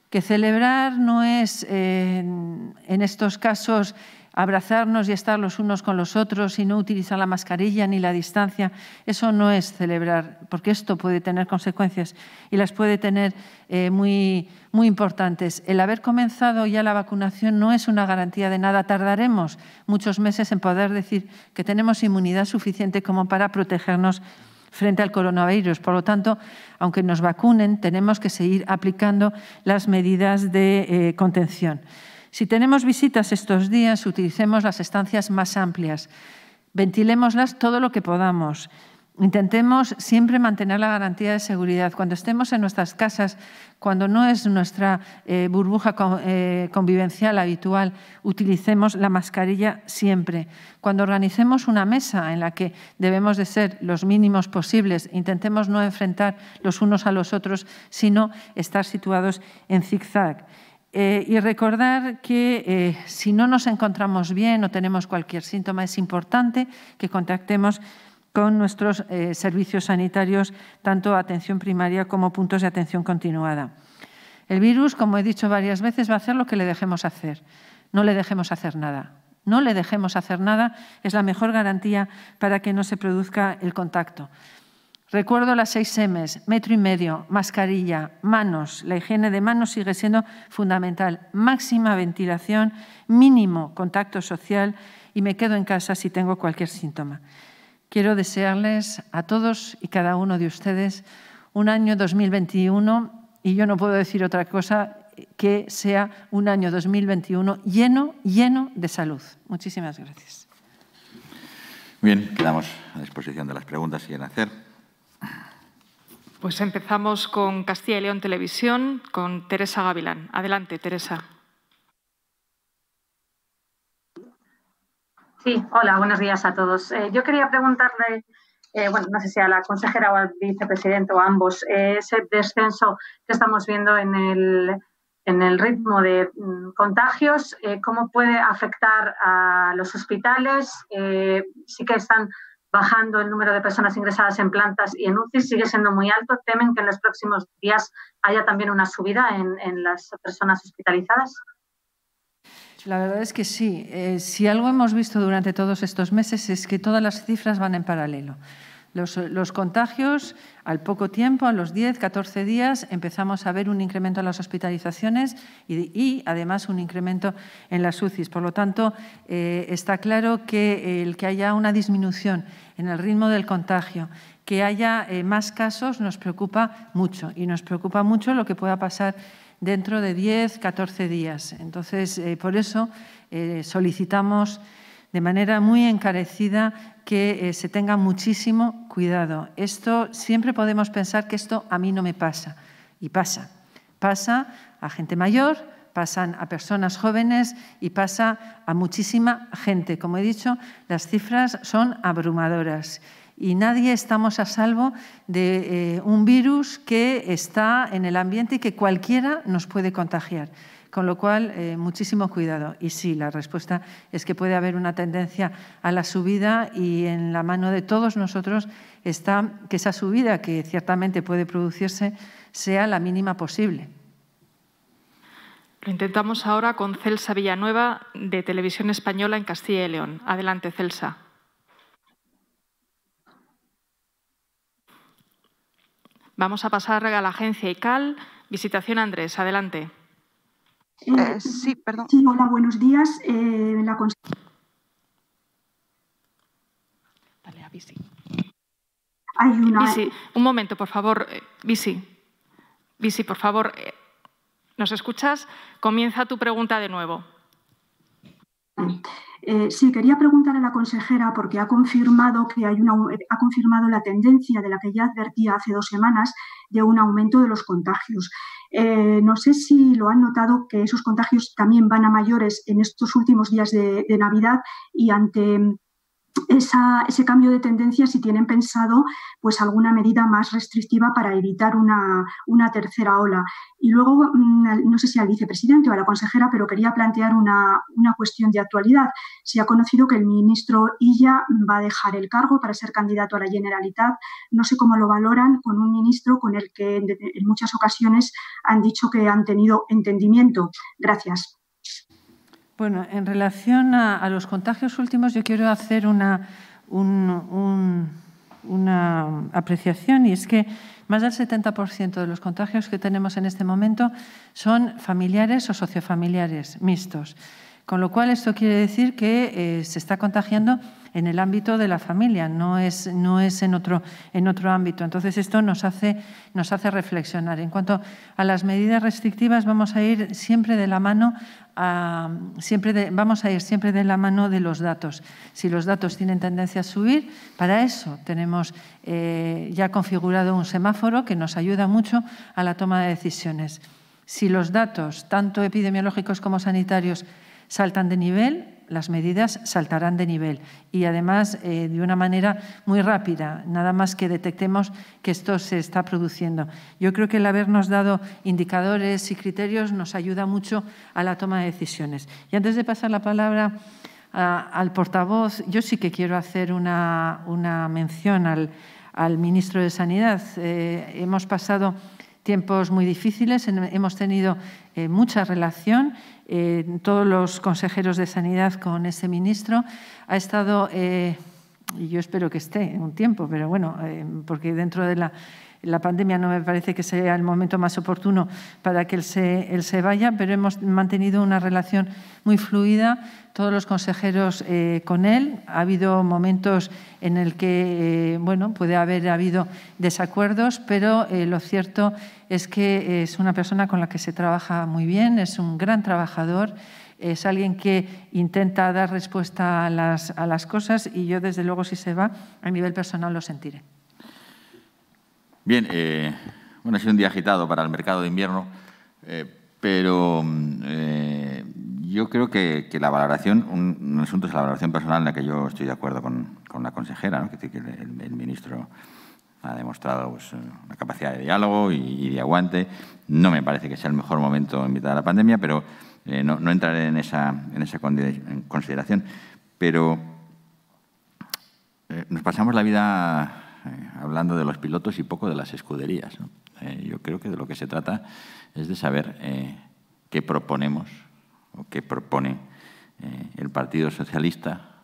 que celebrar no es, eh, en estos casos, abrazarnos y estar los unos con los otros y no utilizar la mascarilla ni la distancia. Eso no es celebrar, porque esto puede tener consecuencias y las puede tener eh, muy, muy importantes. El haber comenzado ya la vacunación no es una garantía de nada. Tardaremos muchos meses en poder decir que tenemos inmunidad suficiente como para protegernos frente al coronavirus. Por lo tanto, aunque nos vacunen, tenemos que seguir aplicando las medidas de eh, contención. Si tenemos visitas estos días, utilicemos las estancias más amplias, ventilémoslas todo lo que podamos, Intentemos siempre mantener la garantía de seguridad. Cuando estemos en nuestras casas, cuando no es nuestra eh, burbuja eh, convivencial habitual, utilicemos la mascarilla siempre. Cuando organicemos una mesa en la que debemos de ser los mínimos posibles, intentemos no enfrentar los unos a los otros, sino estar situados en zigzag. Eh, y recordar que si no nos encontramos bien o tenemos cualquier síntoma, es importante que contactemos con nuestros eh, servicios sanitarios, tanto atención primaria como puntos de atención continuada. El virus, como he dicho varias veces, va a hacer lo que le dejemos hacer. No le dejemos hacer nada. No le dejemos hacer nada es la mejor garantía para que no se produzca el contacto. Recuerdo las seis M's, metro y medio, mascarilla, manos. La higiene de manos sigue siendo fundamental. Máxima ventilación, mínimo contacto social y me quedo en casa si tengo cualquier síntoma. Quiero desearles a todos y cada uno de ustedes un año 2021 y yo no puedo decir otra cosa que sea un año 2021 lleno, lleno de salud. Muchísimas gracias. Bien, quedamos a disposición de las preguntas y en hacer. Pues empezamos con Castilla y León Televisión, con Teresa Gavilán. Adelante, Teresa. Sí, hola, buenos días a todos. Eh, yo quería preguntarle, eh, bueno, no sé si a la consejera o al vicepresidente o a ambos, eh, ese descenso que estamos viendo en el, en el ritmo de mm, contagios, cómo puede afectar a los hospitales. sí que están bajando el número de personas ingresadas en plantas y en UCI sigue siendo muy alto. ¿Temen que en los próximos días haya también una subida en las personas hospitalizadas? La verdad es que sí. Eh, si algo hemos visto durante todos estos meses es que todas las cifras van en paralelo. Los, contagios, al poco tiempo, a los 10, 14 días, empezamos a ver un incremento en las hospitalizaciones y, además un incremento en las UCIs. Por lo tanto, eh, está claro que el que haya una disminución en el ritmo del contagio, que haya eh, más casos, nos preocupa mucho. Y nos preocupa mucho lo que pueda pasar dentro de 10, 14 días. Entonces, eh, por eso eh, solicitamos de manera muy encarecida que eh, se tenga muchísimo cuidado. Esto siempre podemos pensar que esto a mí no me pasa y pasa. Pasa a gente mayor, pasan a personas jóvenes y pasa a muchísima gente. Como he dicho, las cifras son abrumadoras y nadie estamos a salvo de eh, un virus que está en el ambiente y que cualquiera nos puede contagiar. Con lo cual, eh, muchísimo cuidado. Y sí, la respuesta es que puede haber una tendencia a la subida y en la mano de todos nosotros está que esa subida, que ciertamente puede producirse, sea la mínima posible. Lo intentamos ahora con Celsa Villanueva, de Televisión Española en Castilla y León. Adelante, Celsa. Vamos a pasar a la agencia ICAL. Visitación Andrés, adelante. Eh, eh, sí, perdón. Sí, hola, buenos días. Eh, Dale a un momento, por favor. Bici, Bici, por favor. ¿Nos escuchas? Comienza tu pregunta de nuevo. Eh, sí, quería preguntar a la consejera porque ha confirmado que hay una, ha confirmado la tendencia de la que ya advertía hace dos semanas de un aumento de los contagios. Eh, no sé si lo han notado que esos contagios también van a mayores en estos últimos días de Navidad y ante ese cambio de tendencia si tienen pensado pues alguna medida más restrictiva para evitar una, tercera ola. Y luego, mm, no sé si al vicepresidente o a la consejera, pero quería plantear una, cuestión de actualidad. Se ha conocido que el ministro Illa va a dejar el cargo para ser candidato a la Generalitat. No sé cómo lo valoran con un ministro con el que en muchas ocasiones han dicho que han tenido entendimiento. Gracias. Bueno, en relación a, los contagios últimos, yo quiero hacer una, una apreciación y es que más del 70% de los contagios que tenemos en este momento son familiares o sociofamiliares mixtos. Con lo cual, esto quiere decir que eh, se está contagiando en el ámbito de la familia, no es, no es en, otro, en otro ámbito. Entonces, esto nos hace, nos hace reflexionar. En cuanto a las medidas restrictivas, vamos a ir siempre de la mano. siempre de, vamos a ir siempre de la mano de los datos. Si los datos tienen tendencia a subir, para eso tenemos eh, ya configurado un semáforo que nos ayuda mucho a la toma de decisiones. Si los datos, tanto epidemiológicos como sanitarios, saltan de nivel, las medidas saltarán de nivel y además eh, de una manera muy rápida, nada más que detectemos que esto se está produciendo. Yo creo que el habernos dado indicadores y criterios nos ayuda mucho a la toma de decisiones. Y antes de pasar la palabra al portavoz, yo sí que quiero hacer una, una mención al, ministro de Sanidad. Eh, hemos pasado tiempos muy difíciles, hemos tenido eh, mucha relación todos los consejeros de sanidad con ese ministro. Ha estado, eh, y yo espero que esté un tiempo, pero bueno, eh, porque dentro de la la pandemia no me parece que sea el momento más oportuno para que él se, él se vaya, pero hemos mantenido una relación muy fluida, todos los consejeros eh, con él. Ha habido momentos en el que, eh, bueno, puede haber habido desacuerdos, pero eh, lo cierto es que es una persona con la que se trabaja muy bien, es un gran trabajador es alguien que intenta dar respuesta a las, cosas y yo, desde luego, si se va, a nivel personal lo sentiré. Bien, eh, bueno, ha sido un día agitado para el mercado de invierno, eh, pero mm, eh, yo creo que, la valoración, un, asunto es la valoración personal en la que yo estoy de acuerdo con, con la consejera, que, el, ministro ha demostrado pues, una capacidad de diálogo y, de aguante. No me parece que sea el mejor momento en mitad de la pandemia, pero no, no, entraré en esa, en esa consideración. Pero nos pasamos la vida eh, hablando de los pilotos y poco de las escuderías. Eh, yo creo que de lo que se trata es de saber eh, qué proponemos o qué propone el Partido Socialista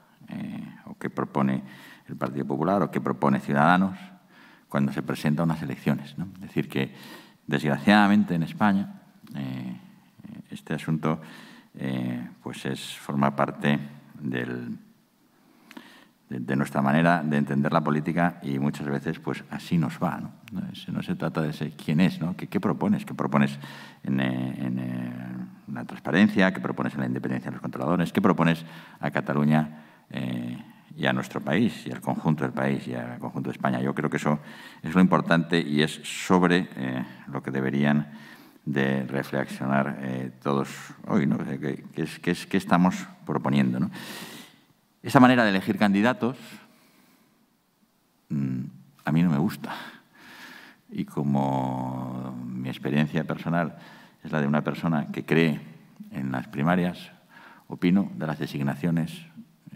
o qué propone el Partido Popular o qué propone Ciudadanos cuando se presentan unas elecciones. Es decir, que desgraciadamente en España este asunto pues forma parte del de, nuestra manera de entender la política y muchas veces pues así nos va. No, no se trata de ser quién es, ¿no? ¿Qué, propones? ¿Qué propones en, eh, en, eh, la transparencia? ¿Qué propones en la independencia de los controladores? ¿Qué propones a Cataluña eh, y a nuestro país y al conjunto del país y al conjunto de España? Yo creo que eso es lo importante y es sobre lo que deberían de reflexionar todos hoy, ¿no? ¿Qué, qué, qué, qué estamos proponiendo? ¿no? Esa manera de elegir candidatos mm, a mí no me gusta. Y como mi experiencia personal es la de una persona que cree en las primarias, opino de las designaciones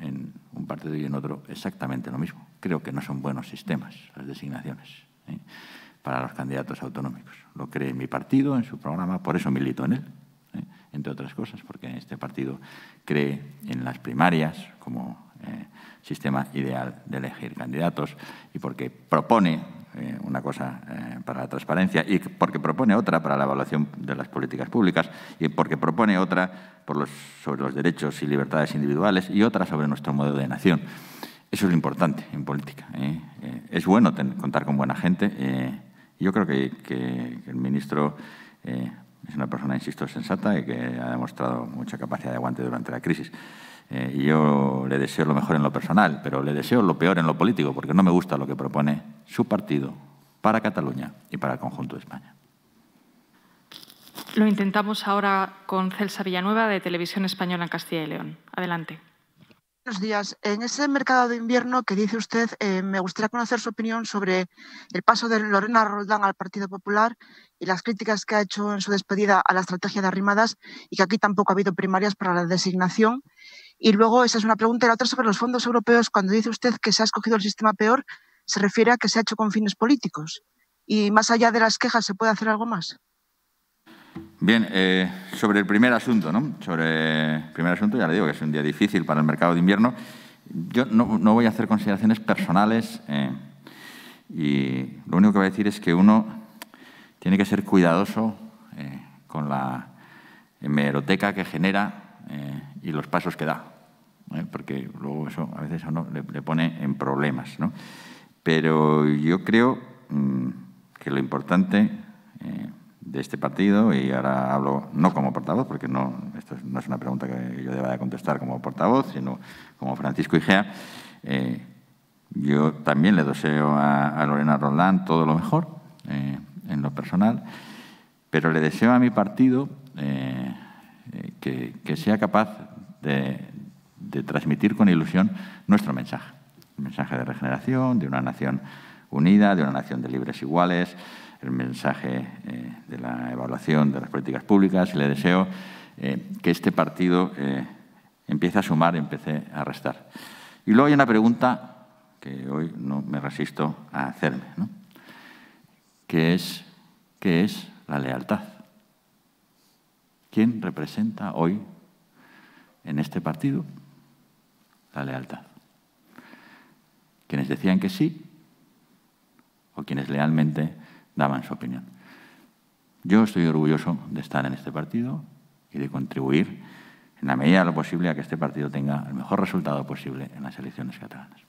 en un partido y en otro exactamente lo mismo. Creo que no son buenos sistemas las designaciones ¿eh? para los candidatos autonómicos. Lo cree mi partido en su programa, por eso milito en él entre otras cosas, porque este partido cree en las primarias como eh, sistema ideal de elegir candidatos y porque propone eh, una cosa eh, para la transparencia y porque propone otra para la evaluación de las políticas públicas y porque propone otra por los, sobre los derechos y libertades individuales y otra sobre nuestro modelo de nación. Eso es lo importante en política. es bueno contar con buena gente. yo creo que el ministro es una persona, insisto, sensata y que ha demostrado mucha capacidad de aguante durante la crisis. Eh, y yo le deseo lo mejor en lo personal, pero le deseo lo peor en lo político, porque no me gusta lo que propone su partido para Cataluña y para el conjunto de España. Lo intentamos ahora con Celsa Villanueva de Televisión Española en Castilla y León. Adelante. Buenos días. En ese mercado de invierno que dice usted, eh, me gustaría conocer su opinión sobre el paso de Lorena Roldán al Partido Popular y las críticas que ha hecho en su despedida a la estrategia de arrimadas y que aquí tampoco ha habido primarias para la designación. Y luego esa es una pregunta y la otra sobre los fondos europeos. Cuando dice usted que se ha escogido el sistema peor, se refiere a que se ha hecho con fines políticos. Y más allá de las quejas, ¿se puede hacer algo más? Bien, eh, sobre el primer asunto, ¿no? Sobre el primer asunto, ya le digo que es un día difícil para el mercado de invierno. Yo no, voy a hacer consideraciones personales eh, y lo único que voy a decir es que uno tiene que ser cuidadoso eh, con la hemeroteca que genera eh, y los pasos que da, ¿eh? porque luego eso a veces a uno le, pone en problemas. Pero yo creo mm, que lo importante de este partido, y ahora hablo no como portavoz, porque no, esto no es una pregunta que yo deba contestar como portavoz, sino como Francisco Igea, yo también le deseo a, Lorena Roldán todo lo mejor en lo personal, pero le deseo a mi partido eh, eh, que, sea capaz de, transmitir con ilusión nuestro mensaje, el mensaje de regeneración, de una nación unida, de una nación de libres iguales, el mensaje eh, de la evaluación de las políticas públicas le deseo que este partido empiece a sumar empiece a restar. Y luego hay una pregunta que hoy no me resisto a hacerme. ¿no? que es, que es la lealtad. ¿Quién representa hoy en este partido la lealtad? Quienes decían que sí o quienes lealmente daban su opinión. Yo estoy orgulloso de estar en este partido y de contribuir en la medida de lo posible a que este partido tenga el mejor resultado posible en las elecciones catalanas.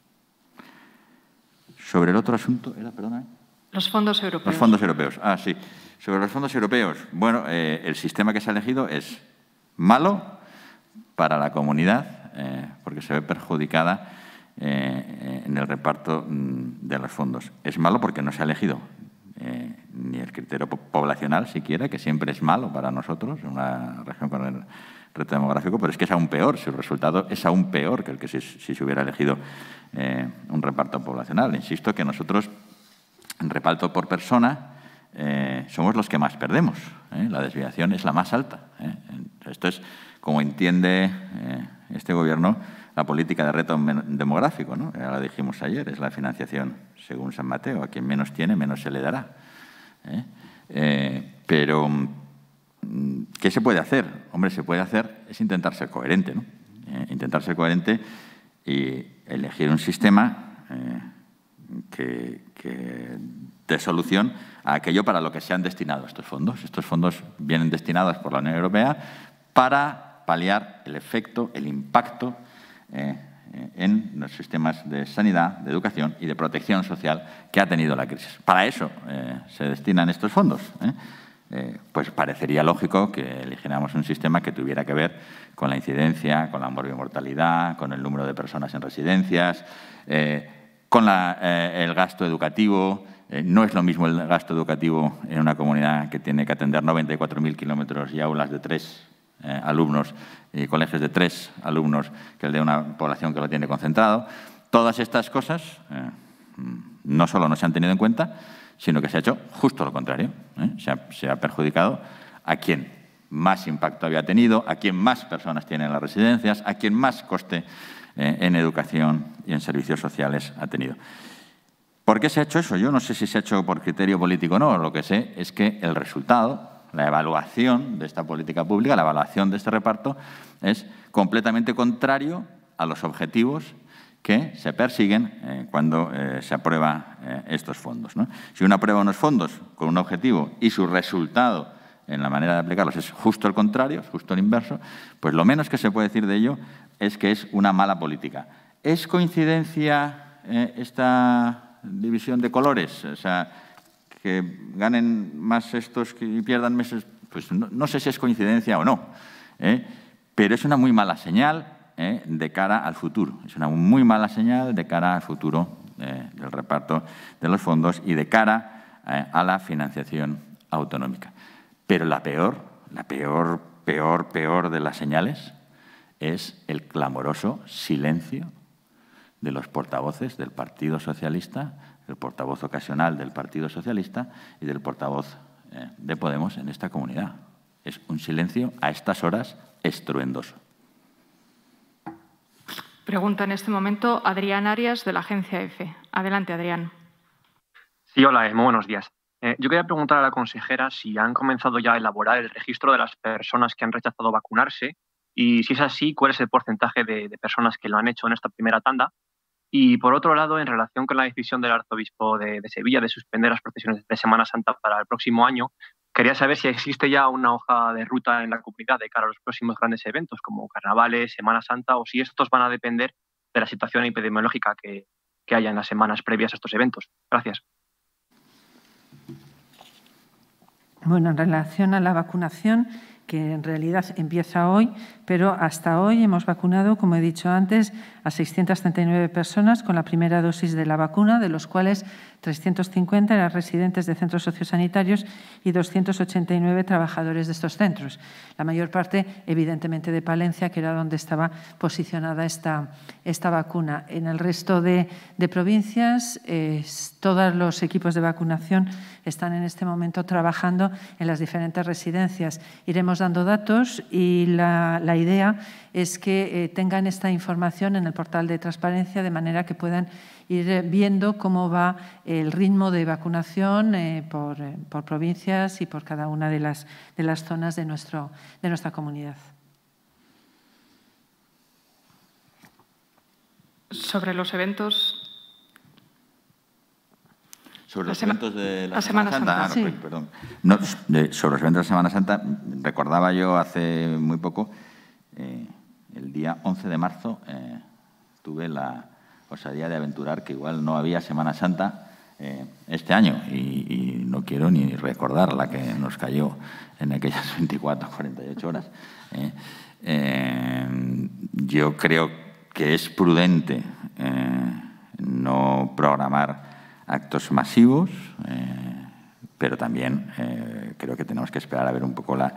Sobre el otro asunto, era, perdóname. Los fondos europeos. Los fondos europeos, ah, sí. Sobre los fondos europeos, bueno, eh, el sistema que se ha elegido es malo para la comunidad, eh, porque se ve perjudicada eh, en el reparto mm, de los fondos. Es malo porque no se ha elegido ni el criterio poblacional siquiera, que siempre es malo para nosotros, una región con el reto demográfico, pero es que es aún peor, El resultado es aún peor que el que si se hubiera elegido un reparto poblacional. Insisto que nosotros en reparto por persona, eh, somos los que más perdemos. ¿eh? La desviación es la más alta. ¿eh? Esto es como entiende este gobierno la política de reto demográfico. ¿no? Ya lo dijimos ayer, es la financiación según San Mateo. A quien menos tiene, menos se le dará. pero, mm, ¿qué se puede hacer? Hombre, se puede hacer es intentar ser coherente. ¿no? intentar ser coherente y elegir un sistema que, de solución a aquello para lo que se han destinado estos fondos. Estos fondos vienen destinados por la Unión Europea para paliar el efecto, el impacto eh, en los sistemas de sanidad, de educación y de protección social que ha tenido la crisis. Para eso eh, se destinan estos fondos. ¿eh? pues parecería lógico que eligiéramos un sistema que tuviera que ver con la incidencia, con la mortalidad, con el número de personas en residencias con eh, el gasto educativo. Eh, no es lo mismo el gasto educativo en una comunidad que tiene que atender 94.000 kilómetros y aulas de tres eh, alumnos y colegios de tres alumnos que el de una población que lo tiene concentrado. Todas estas cosas no solo no se han tenido en cuenta, sino que se ha hecho justo lo contrario. Se ha, se ha perjudicado a quien más impacto había tenido, a quien más personas tienen las residencias, a quien más coste eh, en educación y en servicios sociales ha tenido. ¿Por qué se ha hecho eso? Yo no sé si se ha hecho por criterio político o no. Lo que sé es que el resultado, la evaluación de esta política pública, la evaluación de este reparto, es completamente contrario a los objetivos que se persiguen eh, cuando eh, se aprueba estos fondos. Si uno aprueba unos fondos con un objetivo y su resultado en la manera de aplicarlos es justo el contrario, es justo el inverso, pues lo menos que se puede decir de ello es que es una mala política. ¿Es coincidencia eh, esta división de colores? O sea, que ganen más estos y pierdan meses, pues no, sé si es coincidencia o no, ¿eh? pero es una muy mala señal ¿eh? de cara al futuro. Es una muy mala señal de cara al futuro del reparto de los fondos y de cara a la financiación autonómica. Pero la peor, la peor, peor, peor de las señales es el clamoroso silencio de los portavoces del Partido Socialista, el portavoz ocasional del Partido Socialista y del portavoz eh, de Podemos en esta comunidad. Es un silencio a estas horas estruendoso. Pregunta en este momento Adrián Arias de la agencia EFE. Adelante, Adrián. Sí, hola, eh, muy buenos días. Eh, yo quería preguntar a la consejera si han comenzado ya a elaborar el registro de las personas que han rechazado vacunarse y si es así, ¿cuál es el porcentaje de, personas que lo han hecho en esta primera tanda? Y por otro lado, en relación con la decisión del arzobispo de, Sevilla de suspender las procesiones de Semana Santa para el próximo año, quería saber si existe ya una hoja de ruta en la comunidad de cara a los próximos grandes eventos como carnavales, Semana Santa, o si estos van a depender de la situación epidemiológica que, que haya en las semanas previas a estos eventos. Gracias. Bueno, en relación a la vacunación, que en realidad empieza hoy, pero hasta hoy hemos vacunado, como he dicho antes, a 639 personas con la primera dosis de la vacuna, de los cuales 350 eran residentes de centros sociosanitarios y 289 trabajadores de estos centros. La mayor parte, evidentemente, de Palencia, que era donde estaba posicionada esta, esta vacuna. En el resto de, de provincias, todos los equipos de vacunación están en este momento trabajando en las diferentes residencias. Iremos dando datos y la, idea es que eh, tengan esta información en el portal de transparencia de manera que puedan ir eh, viendo cómo va el ritmo de vacunación eh, por, por, provincias y por cada una de las, de las zonas de, nuestro, de nuestra comunidad. Sobre los eventos sobre los eventos de la, Semana, Santa. perdón. sobre los eventos de Semana Santa, recordaba yo hace muy poco, eh, el día 11 de marzo, eh, tuve la osadía de aventurar que igual no había Semana Santa eh, este año y, no quiero ni recordar la que nos cayó en aquellas 24, [laughs] 48 horas. yo creo que es prudente no programar actos masivos, eh, pero también eh, creo que tenemos que esperar a ver un poco la,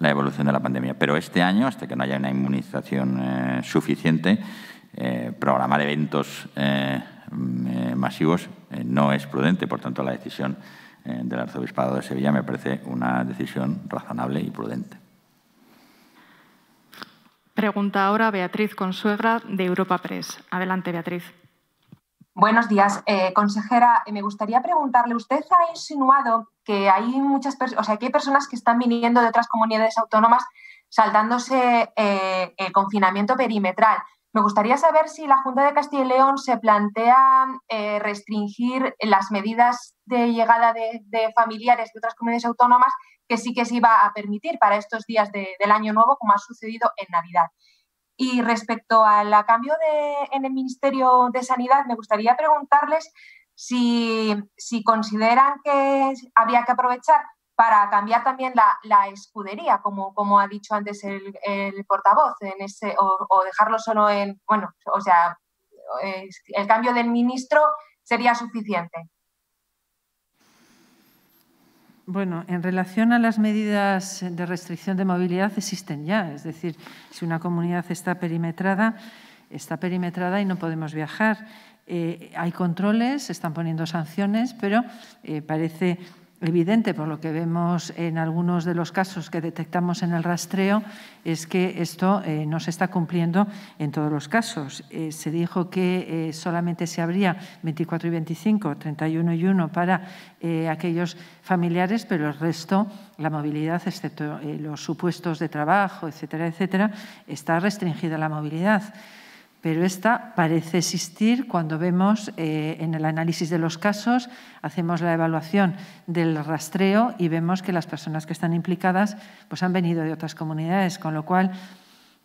evolución de la pandemia. Pero este año, hasta que no haya una inmunización eh, suficiente, programar eventos mm, masivos no es prudente. Por tanto, la decisión del Arzobispado de Sevilla me parece una decisión razonable y prudente. Pregunta ahora Beatriz Consuegra de Europa Press. Adelante, Beatriz. Buenos días, eh, consejera. Eh, me gustaría preguntarle, usted ha insinuado que hay muchas personas, o sea, que hay personas que están viniendo de otras comunidades autónomas saltándose eh, el confinamiento perimetral. Me gustaría saber si la Junta de Castilla y León se plantea restringir las medidas de llegada de, familiares de otras comunidades autónomas que sí que se iba a permitir para estos días del año nuevo, como ha sucedido en Navidad. Y respecto al cambio de, en el Ministerio de Sanidad, me gustaría preguntarles si, consideran que había que aprovechar para cambiar también la, escudería, como, como, ha dicho antes el, portavoz, en ese, o, o, dejarlo solo en, bueno, o sea, eh, el cambio del ministro sería suficiente. Bueno, en relación a las medidas de restricción de movilidad existen ya, es decir, si una comunidad está perimetrada, está perimetrada y no podemos viajar. Eh, hay controles, se están poniendo sanciones, pero eh, parece evidente, por lo que vemos en algunos de los casos que detectamos en el rastreo, es que esto eh, no se está cumpliendo en todos los casos. Eh, se dijo que eh, solamente se abría 24 y 25, 31 y 1 para aquellos familiares, pero el resto, la movilidad, excepto los supuestos de trabajo, etcétera, etcétera, está restringida la movilidad pero esta parece existir cuando vemos eh, en el análisis de los casos, hacemos la evaluación del rastreo y vemos que las personas que están implicadas pues, han venido de otras comunidades, con lo cual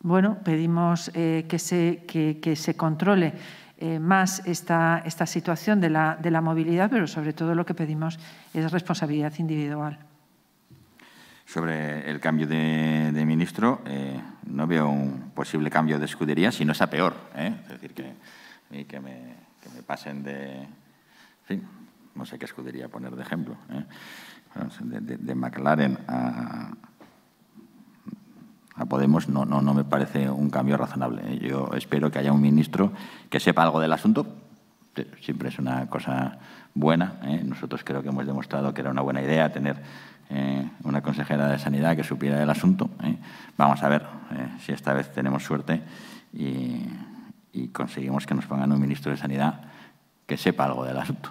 bueno, pedimos eh, que, se, que, se, controle eh, más esta, situación de la movilidad, pero sobre todo lo que pedimos es responsabilidad individual sobre el cambio de, ministro, eh, no veo un posible cambio de escudería, sino no a peor. ¿eh? Es decir, que, me, pasen de... no sé qué escudería poner de ejemplo. ¿eh? De, McLaren a, Podemos no, no, no, me parece un cambio razonable. Yo espero que haya un ministro que sepa algo del asunto. Siempre es una cosa buena. Nosotros creo que hemos demostrado que era una buena idea tener eh, una consejera de Sanidad que supiera del asunto. ¿eh? Vamos a ver eh, si esta vez tenemos suerte y, conseguimos que nos pongan un ministro de Sanidad que sepa algo del asunto.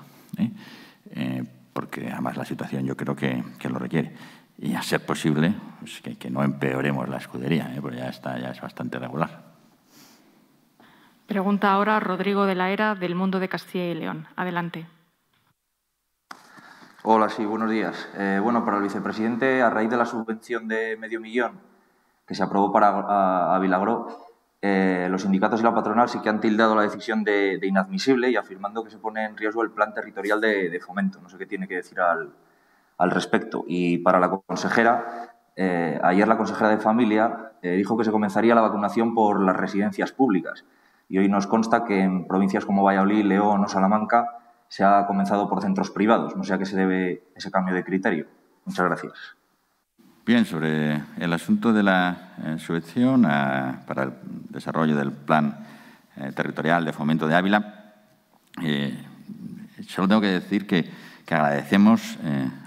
porque además la situación yo creo que, que lo requiere y a ser posible pues, que, no empeoremos la escudería, porque ya, está, ya es bastante regular. Pregunta ahora Rodrigo de la Era del Mundo de Castilla y León. Adelante. Hola, sí, buenos días. Eh, bueno, para el vicepresidente, a raíz de la subvención de medio millón que se aprobó para a, eh, los sindicatos y la patronal sí que han tildado la decisión de, inadmisible y afirmando que se pone en riesgo el plan territorial de, fomento. No sé qué tiene que decir al, respecto. Y para la consejera, eh, ayer la consejera de Familia dijo que se comenzaría la vacunación por las residencias públicas. Y hoy nos consta que en provincias como Valladolid, León o Salamanca se ha comenzado por centros privados. No sé a qué se debe ese cambio de criterio. Muchas gracias. Bien, sobre el asunto de la eh, subvención para el desarrollo del plan eh, territorial de fomento de Ávila, eh, solo tengo que decir que, agradecemos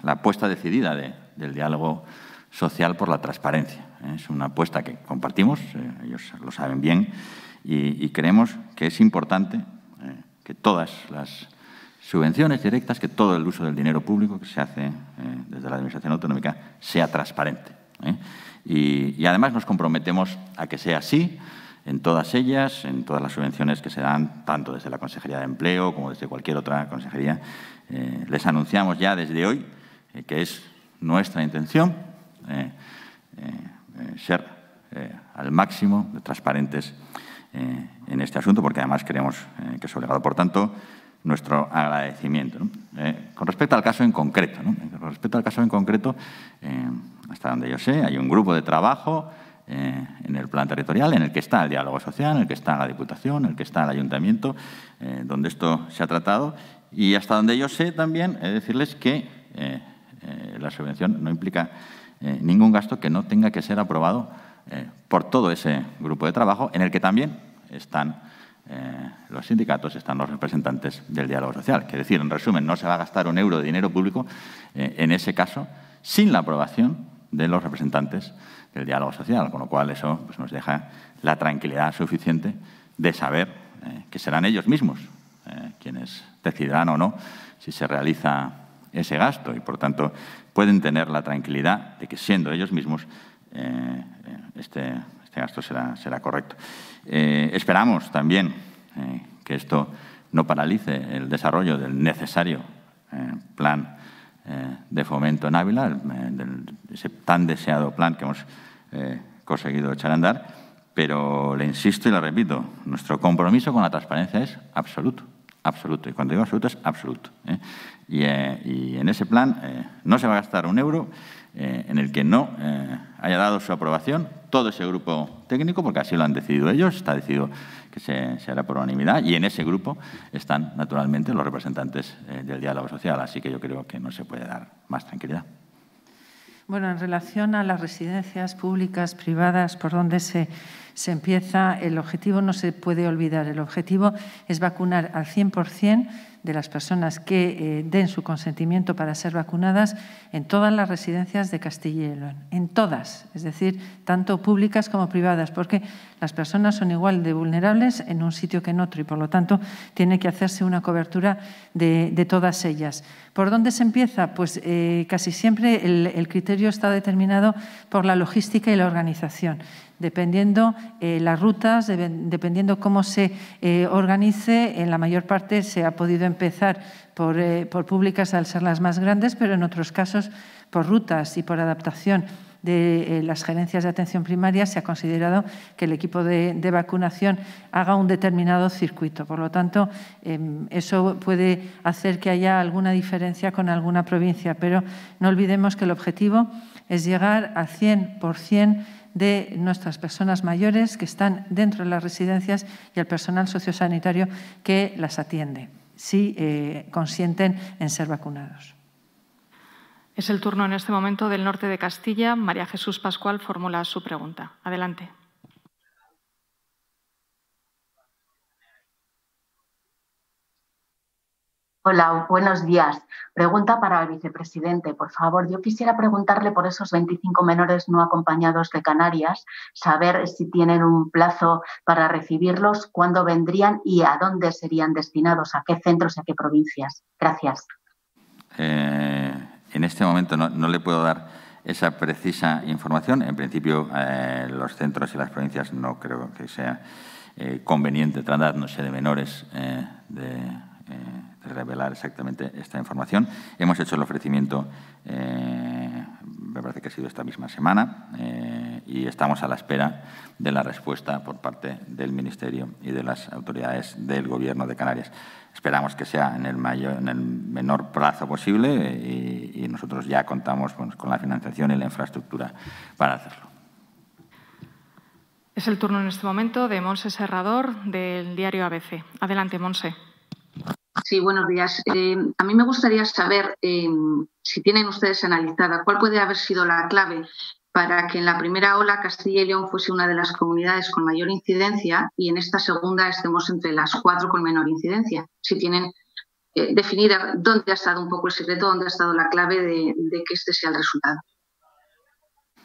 la apuesta decidida del diálogo social por la transparencia. Es una apuesta que compartimos, ellos lo saben bien, y creemos que es importante que todas las subvenciones directas, que todo el uso del dinero público que se hace eh, desde la Administración Autonómica sea transparente. ¿eh? Y, además nos comprometemos a que sea así en todas ellas, en todas las subvenciones que se dan, tanto desde la Consejería de Empleo como desde cualquier otra consejería. Eh, les anunciamos ya desde hoy que es nuestra intención ser al máximo de transparentes en este asunto, porque además creemos que es obligado. Por tanto, nuestro agradecimiento. Eh, con respecto al caso en concreto, con respecto al caso en concreto, eh, hasta donde yo sé, hay un grupo de trabajo eh, en el plan territorial en el que está el diálogo social, en el que está la Diputación, en el que está el Ayuntamiento, donde esto se ha tratado. Y hasta donde yo sé también, decirles que la subvención no implica ningún gasto que no tenga que ser aprobado por todo ese grupo de trabajo en el que también están eh, los sindicatos están los representantes del diálogo social. Quiere decir, en resumen, no se va a gastar un euro de dinero público eh, en ese caso sin la aprobación de los representantes del diálogo social, con lo cual eso pues, nos deja la tranquilidad suficiente de saber eh, que serán ellos mismos quienes decidirán o no si se realiza ese gasto y, por tanto, pueden tener la tranquilidad de que siendo ellos mismos este, este, gasto será correcto. Eh, esperamos también eh, que esto no paralice el desarrollo del necesario eh, plan de fomento en Ávila, del, ese tan deseado plan que hemos conseguido echar a andar, pero le insisto y le repito, nuestro compromiso con la transparencia es absoluto absoluto. Y cuando digo absoluto es absoluto. ¿eh? Eh, y, en ese plan eh, no se va a gastar un euro en el que no haya dado su aprobación todo ese grupo técnico, porque así lo han decidido ellos, está decidido que se hará por unanimidad, y en ese grupo están naturalmente los representantes del diálogo social, así que yo creo que no se puede dar más tranquilidad. Bueno, en relación a las residencias públicas, privadas, por donde se, se empieza, el objetivo no se puede olvidar. El objetivo es vacunar al 100% de las personas que eh, den su consentimiento para ser vacunadas en todas las residencias de Castilla y León, en todas, es decir, tanto públicas como privadas, porque las personas son igual de vulnerables en un sitio que en otro y, por lo tanto, tiene que hacerse una cobertura de, todas ellas. ¿Por dónde se empieza? Pues eh, casi siempre el criterio está determinado por la logística y la organización dependiendo eh, las rutas, dependiendo cómo se eh, organice, en la mayor parte se ha podido empezar eh, por, públicas al ser las más grandes, pero en otros casos por rutas y por adaptación de las gerencias de atención primaria se ha considerado que el equipo de, vacunación haga un determinado circuito. Por lo tanto, em, eso puede hacer que haya alguna diferencia con alguna provincia, pero no olvidemos que el objetivo es llegar a 100% de nuestras personas mayores que están dentro de las residencias y al personal sociosanitario que las atiende, si eh, consienten en ser vacunados. Es el turno en este momento del norte de Castilla. María Jesús Pascual formula su pregunta. Adelante. Hola, buenos días. Pregunta para el vicepresidente, por favor. Yo quisiera preguntarle por esos 25 menores no acompañados de Canarias, saber si tienen un plazo para recibirlos, cuándo vendrían y a dónde serían destinados, a qué centros, y a qué provincias. Gracias. Eh, en este momento no, le puedo dar esa precisa información. En principio, eh, los centros y las provincias no creo que sea eh, conveniente tratar, no sé, de menores de revelar exactamente esta información. Hemos hecho el ofrecimiento, eh, me parece que ha sido esta misma semana, eh, y estamos a la espera de la respuesta por parte del Ministerio y de las autoridades del Gobierno de Canarias. Esperamos que sea en el, mayor, en el menor plazo posible eh, y, nosotros ya contamos con la financiación y la infraestructura para hacerlo. Es el turno en este momento de Monse Serrador del diario ABC. Adelante, Monse. Sí, buenos días. Eh, a mí me gustaría saber eh, si tienen ustedes analizada cuál puede haber sido la clave para que en la primera ola Castilla y León fuese una de las comunidades con mayor incidencia y en esta segunda estemos entre las cuatro con menor incidencia. Si tienen eh, definida definir dónde ha estado un poco el secreto, dónde ha estado la clave de que este sea el resultado.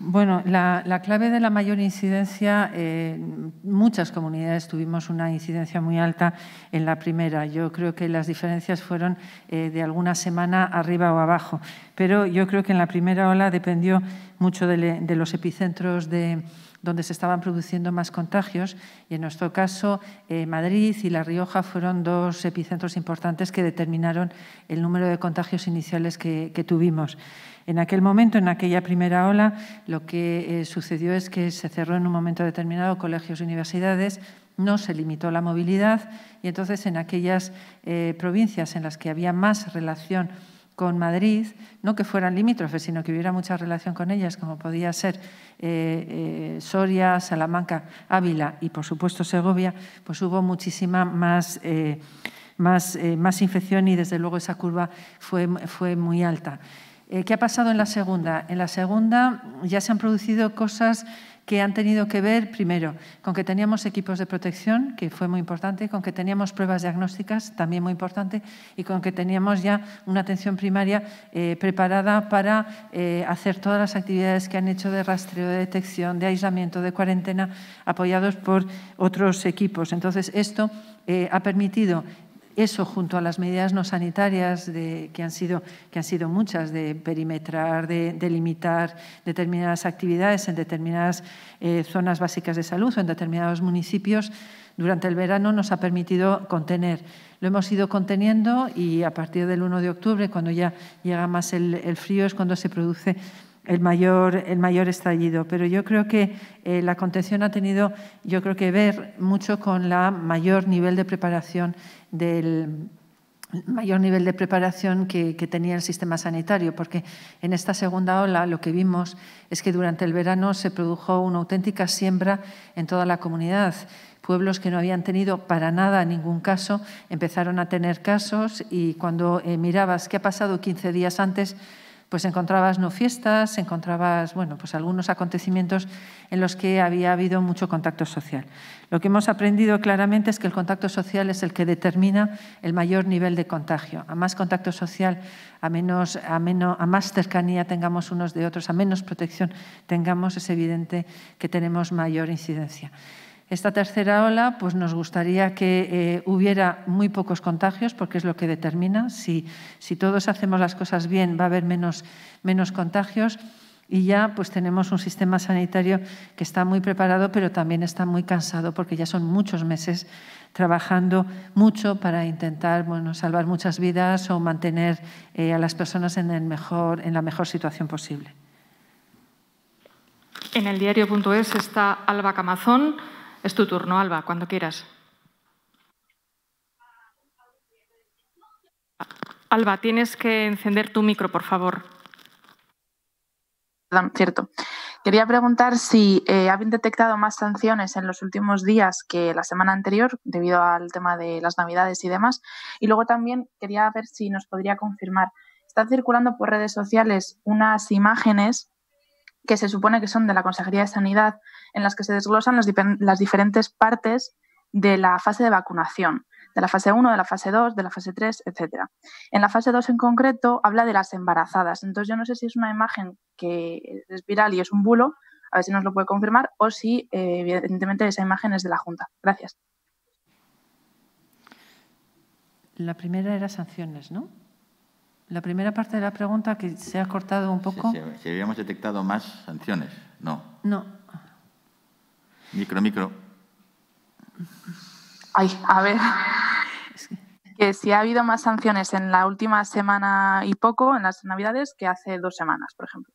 Bueno, la, clave de la mayor incidencia, eh, muchas comunidades tuvimos una incidencia muy alta en la primera. Yo creo que las diferencias fueron eh, de alguna semana arriba o abajo, pero yo creo que en la primera ola dependió mucho de, los epicentros de, donde se estaban produciendo más contagios y en nuestro caso eh, Madrid y La Rioja fueron dos epicentros importantes que determinaron el número de contagios iniciales que tuvimos. En aquel momento, en aquella primera ola, lo que eh, sucedió es que se cerró en un momento determinado colegios y universidades, no se limitó la movilidad y entonces en aquellas eh, provincias en las que había más relación con Madrid, no que fueran limítrofes, sino que hubiera mucha relación con ellas, como podía ser eh, Soria, Salamanca, Ávila y, por supuesto, Segovia, pues hubo muchísima más, más, más infección y, desde luego, esa curva fue, fue muy alta. Eh, ¿Qué ha pasado en la segunda? En la segunda ya se han producido cosas que han tenido que ver, primero, con que teníamos equipos de protección, que fue muy importante, con que teníamos pruebas diagnósticas, también muy importante, y con que teníamos ya una atención primaria eh, preparada para eh, hacer todas las actividades que han hecho de rastreo, de detección, de aislamiento, de cuarentena, apoyados por otros equipos. Entonces, esto ha permitido eso junto a las medidas no sanitarias que, han sido, que, sido, muchas, de perimetrar, de, delimitar limitar determinadas actividades en determinadas eh, zonas básicas de salud o en determinados municipios, durante el verano nos ha permitido contener. Lo hemos ido conteniendo y a partir del 1 de octubre, cuando ya llega más el frío, es cuando se produce el mayor, el mayor estallido. Pero yo creo que eh, la contención ha tenido, yo creo que ver mucho con la mayor nivel de preparación del mayor nivel de preparación que, tenía el sistema sanitario, porque en esta segunda ola lo que vimos es que durante el verano se produjo una auténtica siembra en toda la comunidad. Pueblos que no habían tenido para nada ningún caso empezaron a tener casos y cuando eh, mirabas qué ha pasado 15 días antes, pues encontrabas no fiestas, encontrabas bueno, pues algunos acontecimientos en los que había habido mucho contacto social. Lo que hemos aprendido claramente es que el contacto social es el que determina el mayor nivel de contagio. A más contacto social, a, menos, a, menos, a más cercanía tengamos unos de otros, a menos protección tengamos, es evidente que tenemos mayor incidencia. Esta tercera ola, pues nos gustaría que eh, hubiera muy pocos contagios, porque es lo que determina. Si, si todos hacemos las cosas bien, va a haber menos, menos contagios. Y ya pues tenemos un sistema sanitario que está muy preparado, pero también está muy cansado, porque ya son muchos meses trabajando mucho para intentar bueno, salvar muchas vidas o mantener eh, a las personas en, el mejor, en la mejor situación posible. En el diario.es está Alba Camazón. Es tu turno, Alba, cuando quieras. Alba, tienes que encender tu micro, por favor. Perdón, cierto. Quería preguntar si eh, habían detectado más sanciones en los últimos días que la semana anterior, debido al tema de las Navidades y demás. Y luego también quería ver si nos podría confirmar. Están circulando por redes sociales unas imágenes que se supone que son de la Consejería de Sanidad en las que se desglosan las diferentes partes de la fase de vacunación, de la fase 1, de la fase 2, de la fase 3, etc. En la fase 2 en concreto habla de las embarazadas. Entonces yo no sé si es una imagen que es viral y es un bulo, a ver si nos lo puede confirmar, o si eh, evidentemente esa imagen es de la Junta. Gracias. La primera era sanciones, ¿no? La primera parte de la pregunta que se ha cortado un poco. si habíamos detectado más sanciones, no. No, Micro, micro. Ay, a ver. Que si ha habido más sanciones en la última semana y poco, en las Navidades, que hace dos semanas, por ejemplo.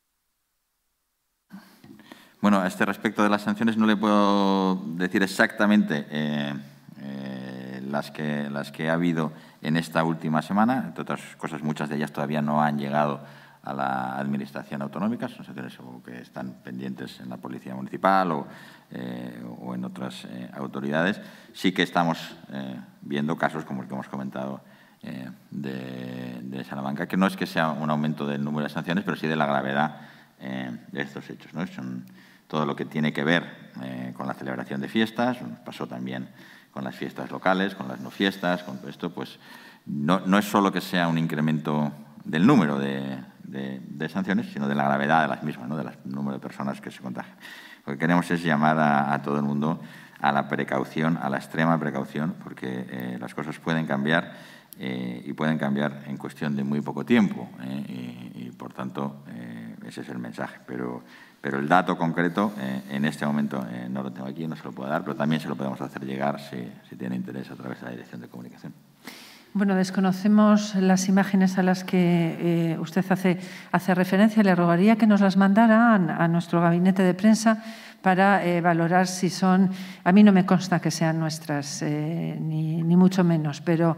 Bueno, a este respecto de las sanciones no le puedo decir exactamente eh, eh, las, que, las que ha habido en esta última semana. Entre otras cosas, muchas de ellas todavía no han llegado a la Administración Autonómica, son sanciones que están pendientes en la Policía Municipal o, eh, en otras eh, autoridades, sí que estamos eh, viendo casos como el que hemos comentado de, de, Salamanca, que no es que sea un aumento del número de sanciones, pero sí de la gravedad de estos hechos. ¿no? Son todo lo que tiene que ver con la celebración de fiestas, pasó también con las fiestas locales, con las no fiestas, con todo esto, pues no, no es solo que sea un incremento del número de de, sanciones, sino de la gravedad de las mismas, ¿no? del número de personas que se contagian. Lo que queremos es llamar a, todo el mundo a la precaución, a la extrema precaución, porque eh, las cosas pueden cambiar eh, y pueden cambiar en cuestión de muy poco tiempo. Eh, y, por tanto, ese es el mensaje. Pero, pero el dato concreto en este momento no lo tengo aquí, no se lo puedo dar, pero también se lo podemos hacer llegar si tiene interés a través de la Dirección de Comunicación. Bueno, desconocemos las imágenes a las que eh, usted hace, hace, referencia. Le rogaría que nos las mandara a, nuestro gabinete de prensa para eh, valorar si son. A mí no me consta que sean nuestras, eh, ni, mucho menos, pero,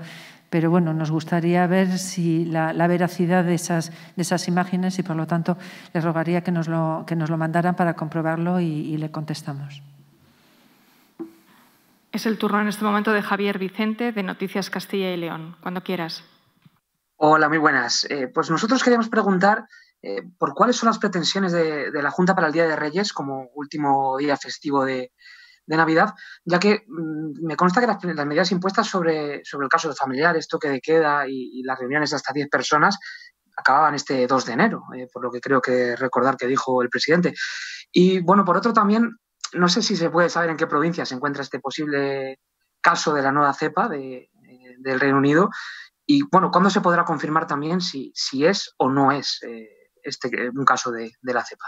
pero bueno, nos gustaría ver si la, veracidad de esas, de esas, imágenes y, por lo tanto, le rogaría que nos lo, que nos lo mandaran para comprobarlo y le contestamos. Es el turno en este momento de Javier Vicente, de Noticias Castilla y León. Cuando quieras. Hola, muy buenas. Eh, pues nosotros queríamos preguntar eh, por cuáles son las pretensiones de, la Junta para el Día de Reyes como último día festivo de, Navidad, ya que mm, me consta que las, medidas impuestas sobre, el caso de familiares, toque de queda y, las reuniones de hasta 10 personas acababan este 2 de enero, eh, por lo que creo que recordar que dijo el presidente. Y bueno, por otro también no sé si se puede saber en qué provincia se encuentra este posible caso de la nueva cepa eh, del Reino Unido y, bueno, ¿cuándo se podrá confirmar también si, es o no es eh, este, eh, un caso de, la cepa?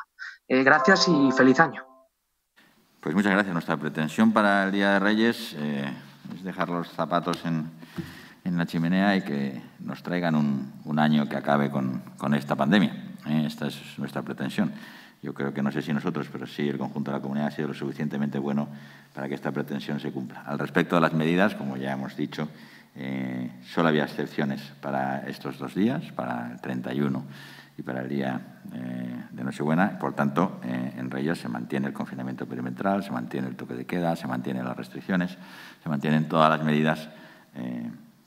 gracias y feliz año. Pues muchas gracias. Nuestra pretensión para el Día de Reyes es dejar los zapatos en, en, la chimenea y que nos traigan un, año que acabe con, con esta pandemia. esta es nuestra pretensión yo creo que no sé si nosotros, pero sí el conjunto de la comunidad ha sido lo suficientemente bueno para que esta pretensión se cumpla. Al respecto de las medidas, como ya hemos dicho, eh, solo había excepciones para estos dos días, para el 31 y para el día eh, de Nochebuena. Por tanto, eh, en Reyes se mantiene el confinamiento perimetral, se mantiene el toque de queda, se mantienen las restricciones, se mantienen todas las medidas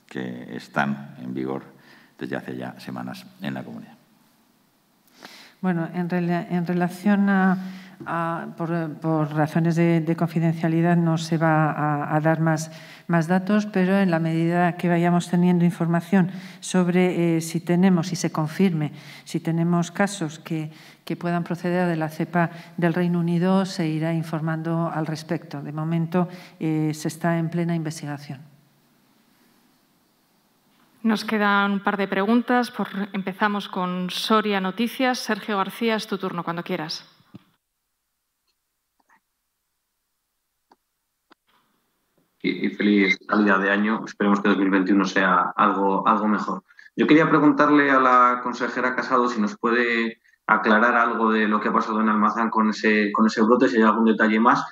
que están en vigor desde hace ya semanas en la comunidad. Bueno, en, relación a, por, razones de, confidencialidad no se va a, dar más, datos, pero en la medida que vayamos teniendo información sobre eh, si tenemos, si se confirme, si tenemos casos que, puedan proceder de la cepa del Reino Unido, se irá informando al respecto. De momento eh, se está en plena investigación. Nos quedan un par de preguntas. Por, empezamos con Soria Noticias. Sergio García, es tu turno cuando quieras. y, feliz día de año. Esperemos que 2021 sea algo, algo mejor. Yo quería preguntarle a la consejera Casado si nos puede aclarar algo de lo que ha pasado en Almazán con ese, con ese brote, si hay algún detalle más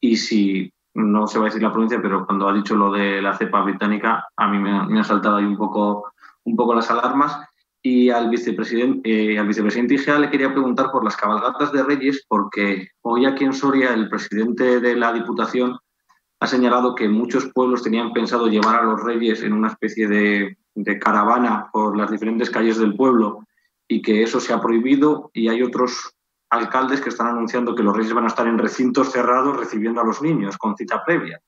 y si no se va a decir la provincia, pero cuando ha dicho lo de la cepa británica, a mí me, han saltado ahí un poco, un poco las alarmas. Y al vicepresidente, eh, al vicepresidente Igea le quería preguntar por las cabalgatas de Reyes, porque hoy aquí en Soria el presidente de la Diputación ha señalado que muchos pueblos tenían pensado llevar a los reyes en una especie de caravana por las diferentes calles del pueblo y que eso se ha prohibido y hay otros alcaldes que están anunciando que los reyes van a estar en recintos cerrados recibiendo a los niños con cita previa.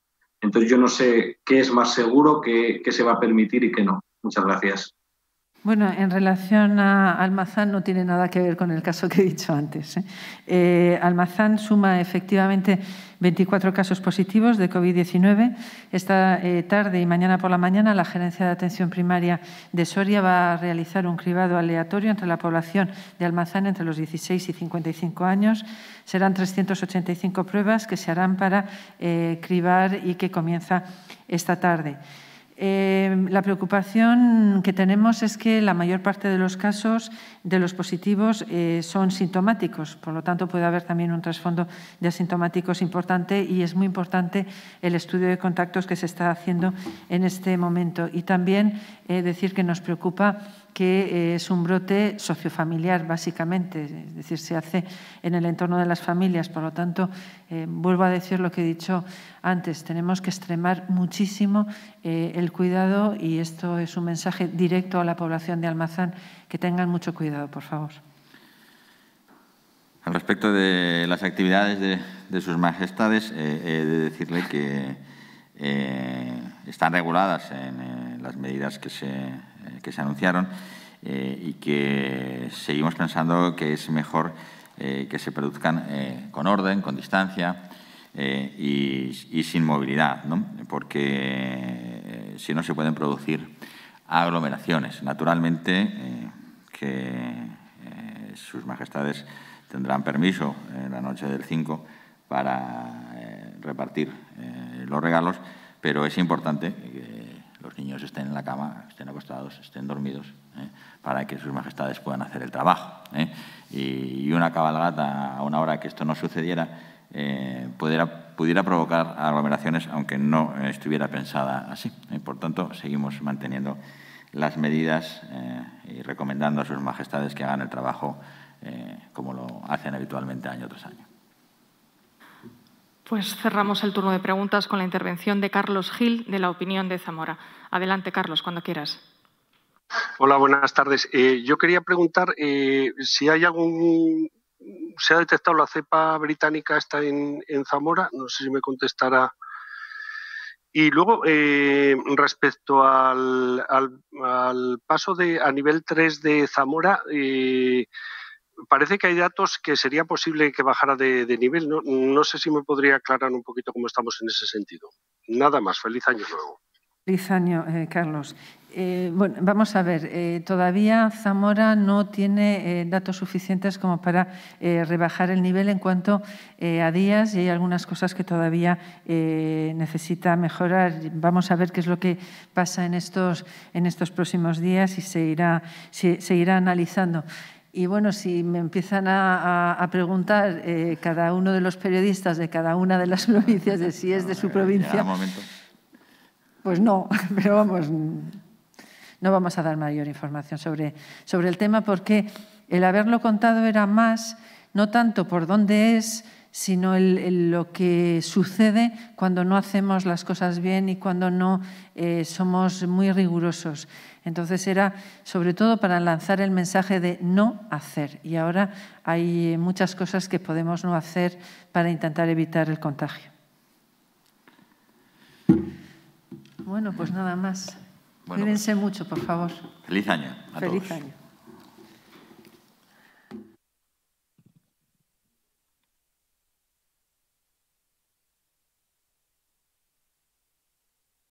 Entonces yo no sé qué es más seguro, qué, qué se va a permitir y qué no. Muchas gracias. Bueno, en relación a Almazán no tiene nada que ver con el caso que he dicho antes. ¿eh? Eh, Almazán suma efectivamente 24 casos positivos de COVID-19. Esta eh, tarde y mañana por la mañana la Gerencia de Atención Primaria de Soria va a realizar un cribado aleatorio entre la población de Almazán entre los 16 y 55 años. Serán 385 pruebas que se harán para eh, cribar y que comienza esta tarde. Eh, la preocupación que tenemos es que la mayor parte de los casos de los positivos eh, son sintomáticos, por lo tanto puede haber también un trasfondo de asintomáticos importante y es muy importante el estudio de contactos que se está haciendo en este momento. Y también eh, decir que nos preocupa que eh, es un brote sociofamiliar, básicamente, es decir, se hace en el entorno de las familias. Por lo tanto, eh, vuelvo a decir lo que he dicho antes, tenemos que extremar muchísimo eh, el cuidado y esto es un mensaje directo a la población de Almazán, que tengan mucho cuidado, por favor. Al respecto de las actividades de, sus majestades, he de decirle que están reguladas en las medidas que se que se anunciaron eh, y que seguimos pensando que es mejor eh, que se produzcan eh, con orden, con distancia y, sin movilidad, ¿no? porque si no se pueden producir aglomeraciones. Naturalmente que sus majestades tendrán permiso en la noche del 5 para repartir los regalos, pero es importante niños estén en la cama, estén acostados, estén dormidos, ¿eh? para que sus majestades puedan hacer el trabajo. ¿eh? Y, una cabalgata a una hora que esto no sucediera eh, pudiera, pudiera, provocar aglomeraciones aunque no estuviera pensada así. por tanto, seguimos manteniendo las medidas y recomendando a sus majestades que hagan el trabajo como lo hacen habitualmente año tras año. Pues cerramos el turno de preguntas con la intervención de Carlos Gil de la Opinión de Zamora. Adelante, Carlos, cuando quieras. Hola, buenas tardes. Eh, yo quería preguntar eh, si hay algún. ¿Se ha detectado la cepa británica esta en, Zamora? No sé si me contestará. Y luego, eh, respecto al, paso de, a nivel 3 de Zamora, parece que hay datos que sería posible que bajara de, nivel. No, sé si me podría aclarar un poquito cómo estamos en ese sentido. Nada más. Feliz año nuevo. Feliz año, eh, Carlos. Eh, bueno, vamos a ver, eh, todavía Zamora no tiene datos suficientes como para rebajar el nivel en cuanto a días y hay algunas cosas que todavía necesita mejorar. Vamos a ver qué es lo que pasa en estos, en estos próximos días y se irá, se irá analizando. Y bueno, si me empiezan a, preguntar eh, cada uno de los periodistas de cada una de las [laughs] provincias de si es de su provincia, pues no, [laughs] pero vamos, no vamos a dar mayor información sobre, el tema porque el haberlo contado era más, no tanto por dónde es, sino lo que sucede cuando no hacemos las cosas bien y cuando no eh, somos muy rigurosos. Entonces era sobre todo para lanzar el mensaje de no hacer. Y ahora hay muchas cosas que podemos no hacer para intentar evitar el contagio. Bueno, pues nada más. Cuídense pues mucho, por favor. Feliz año. A feliz año.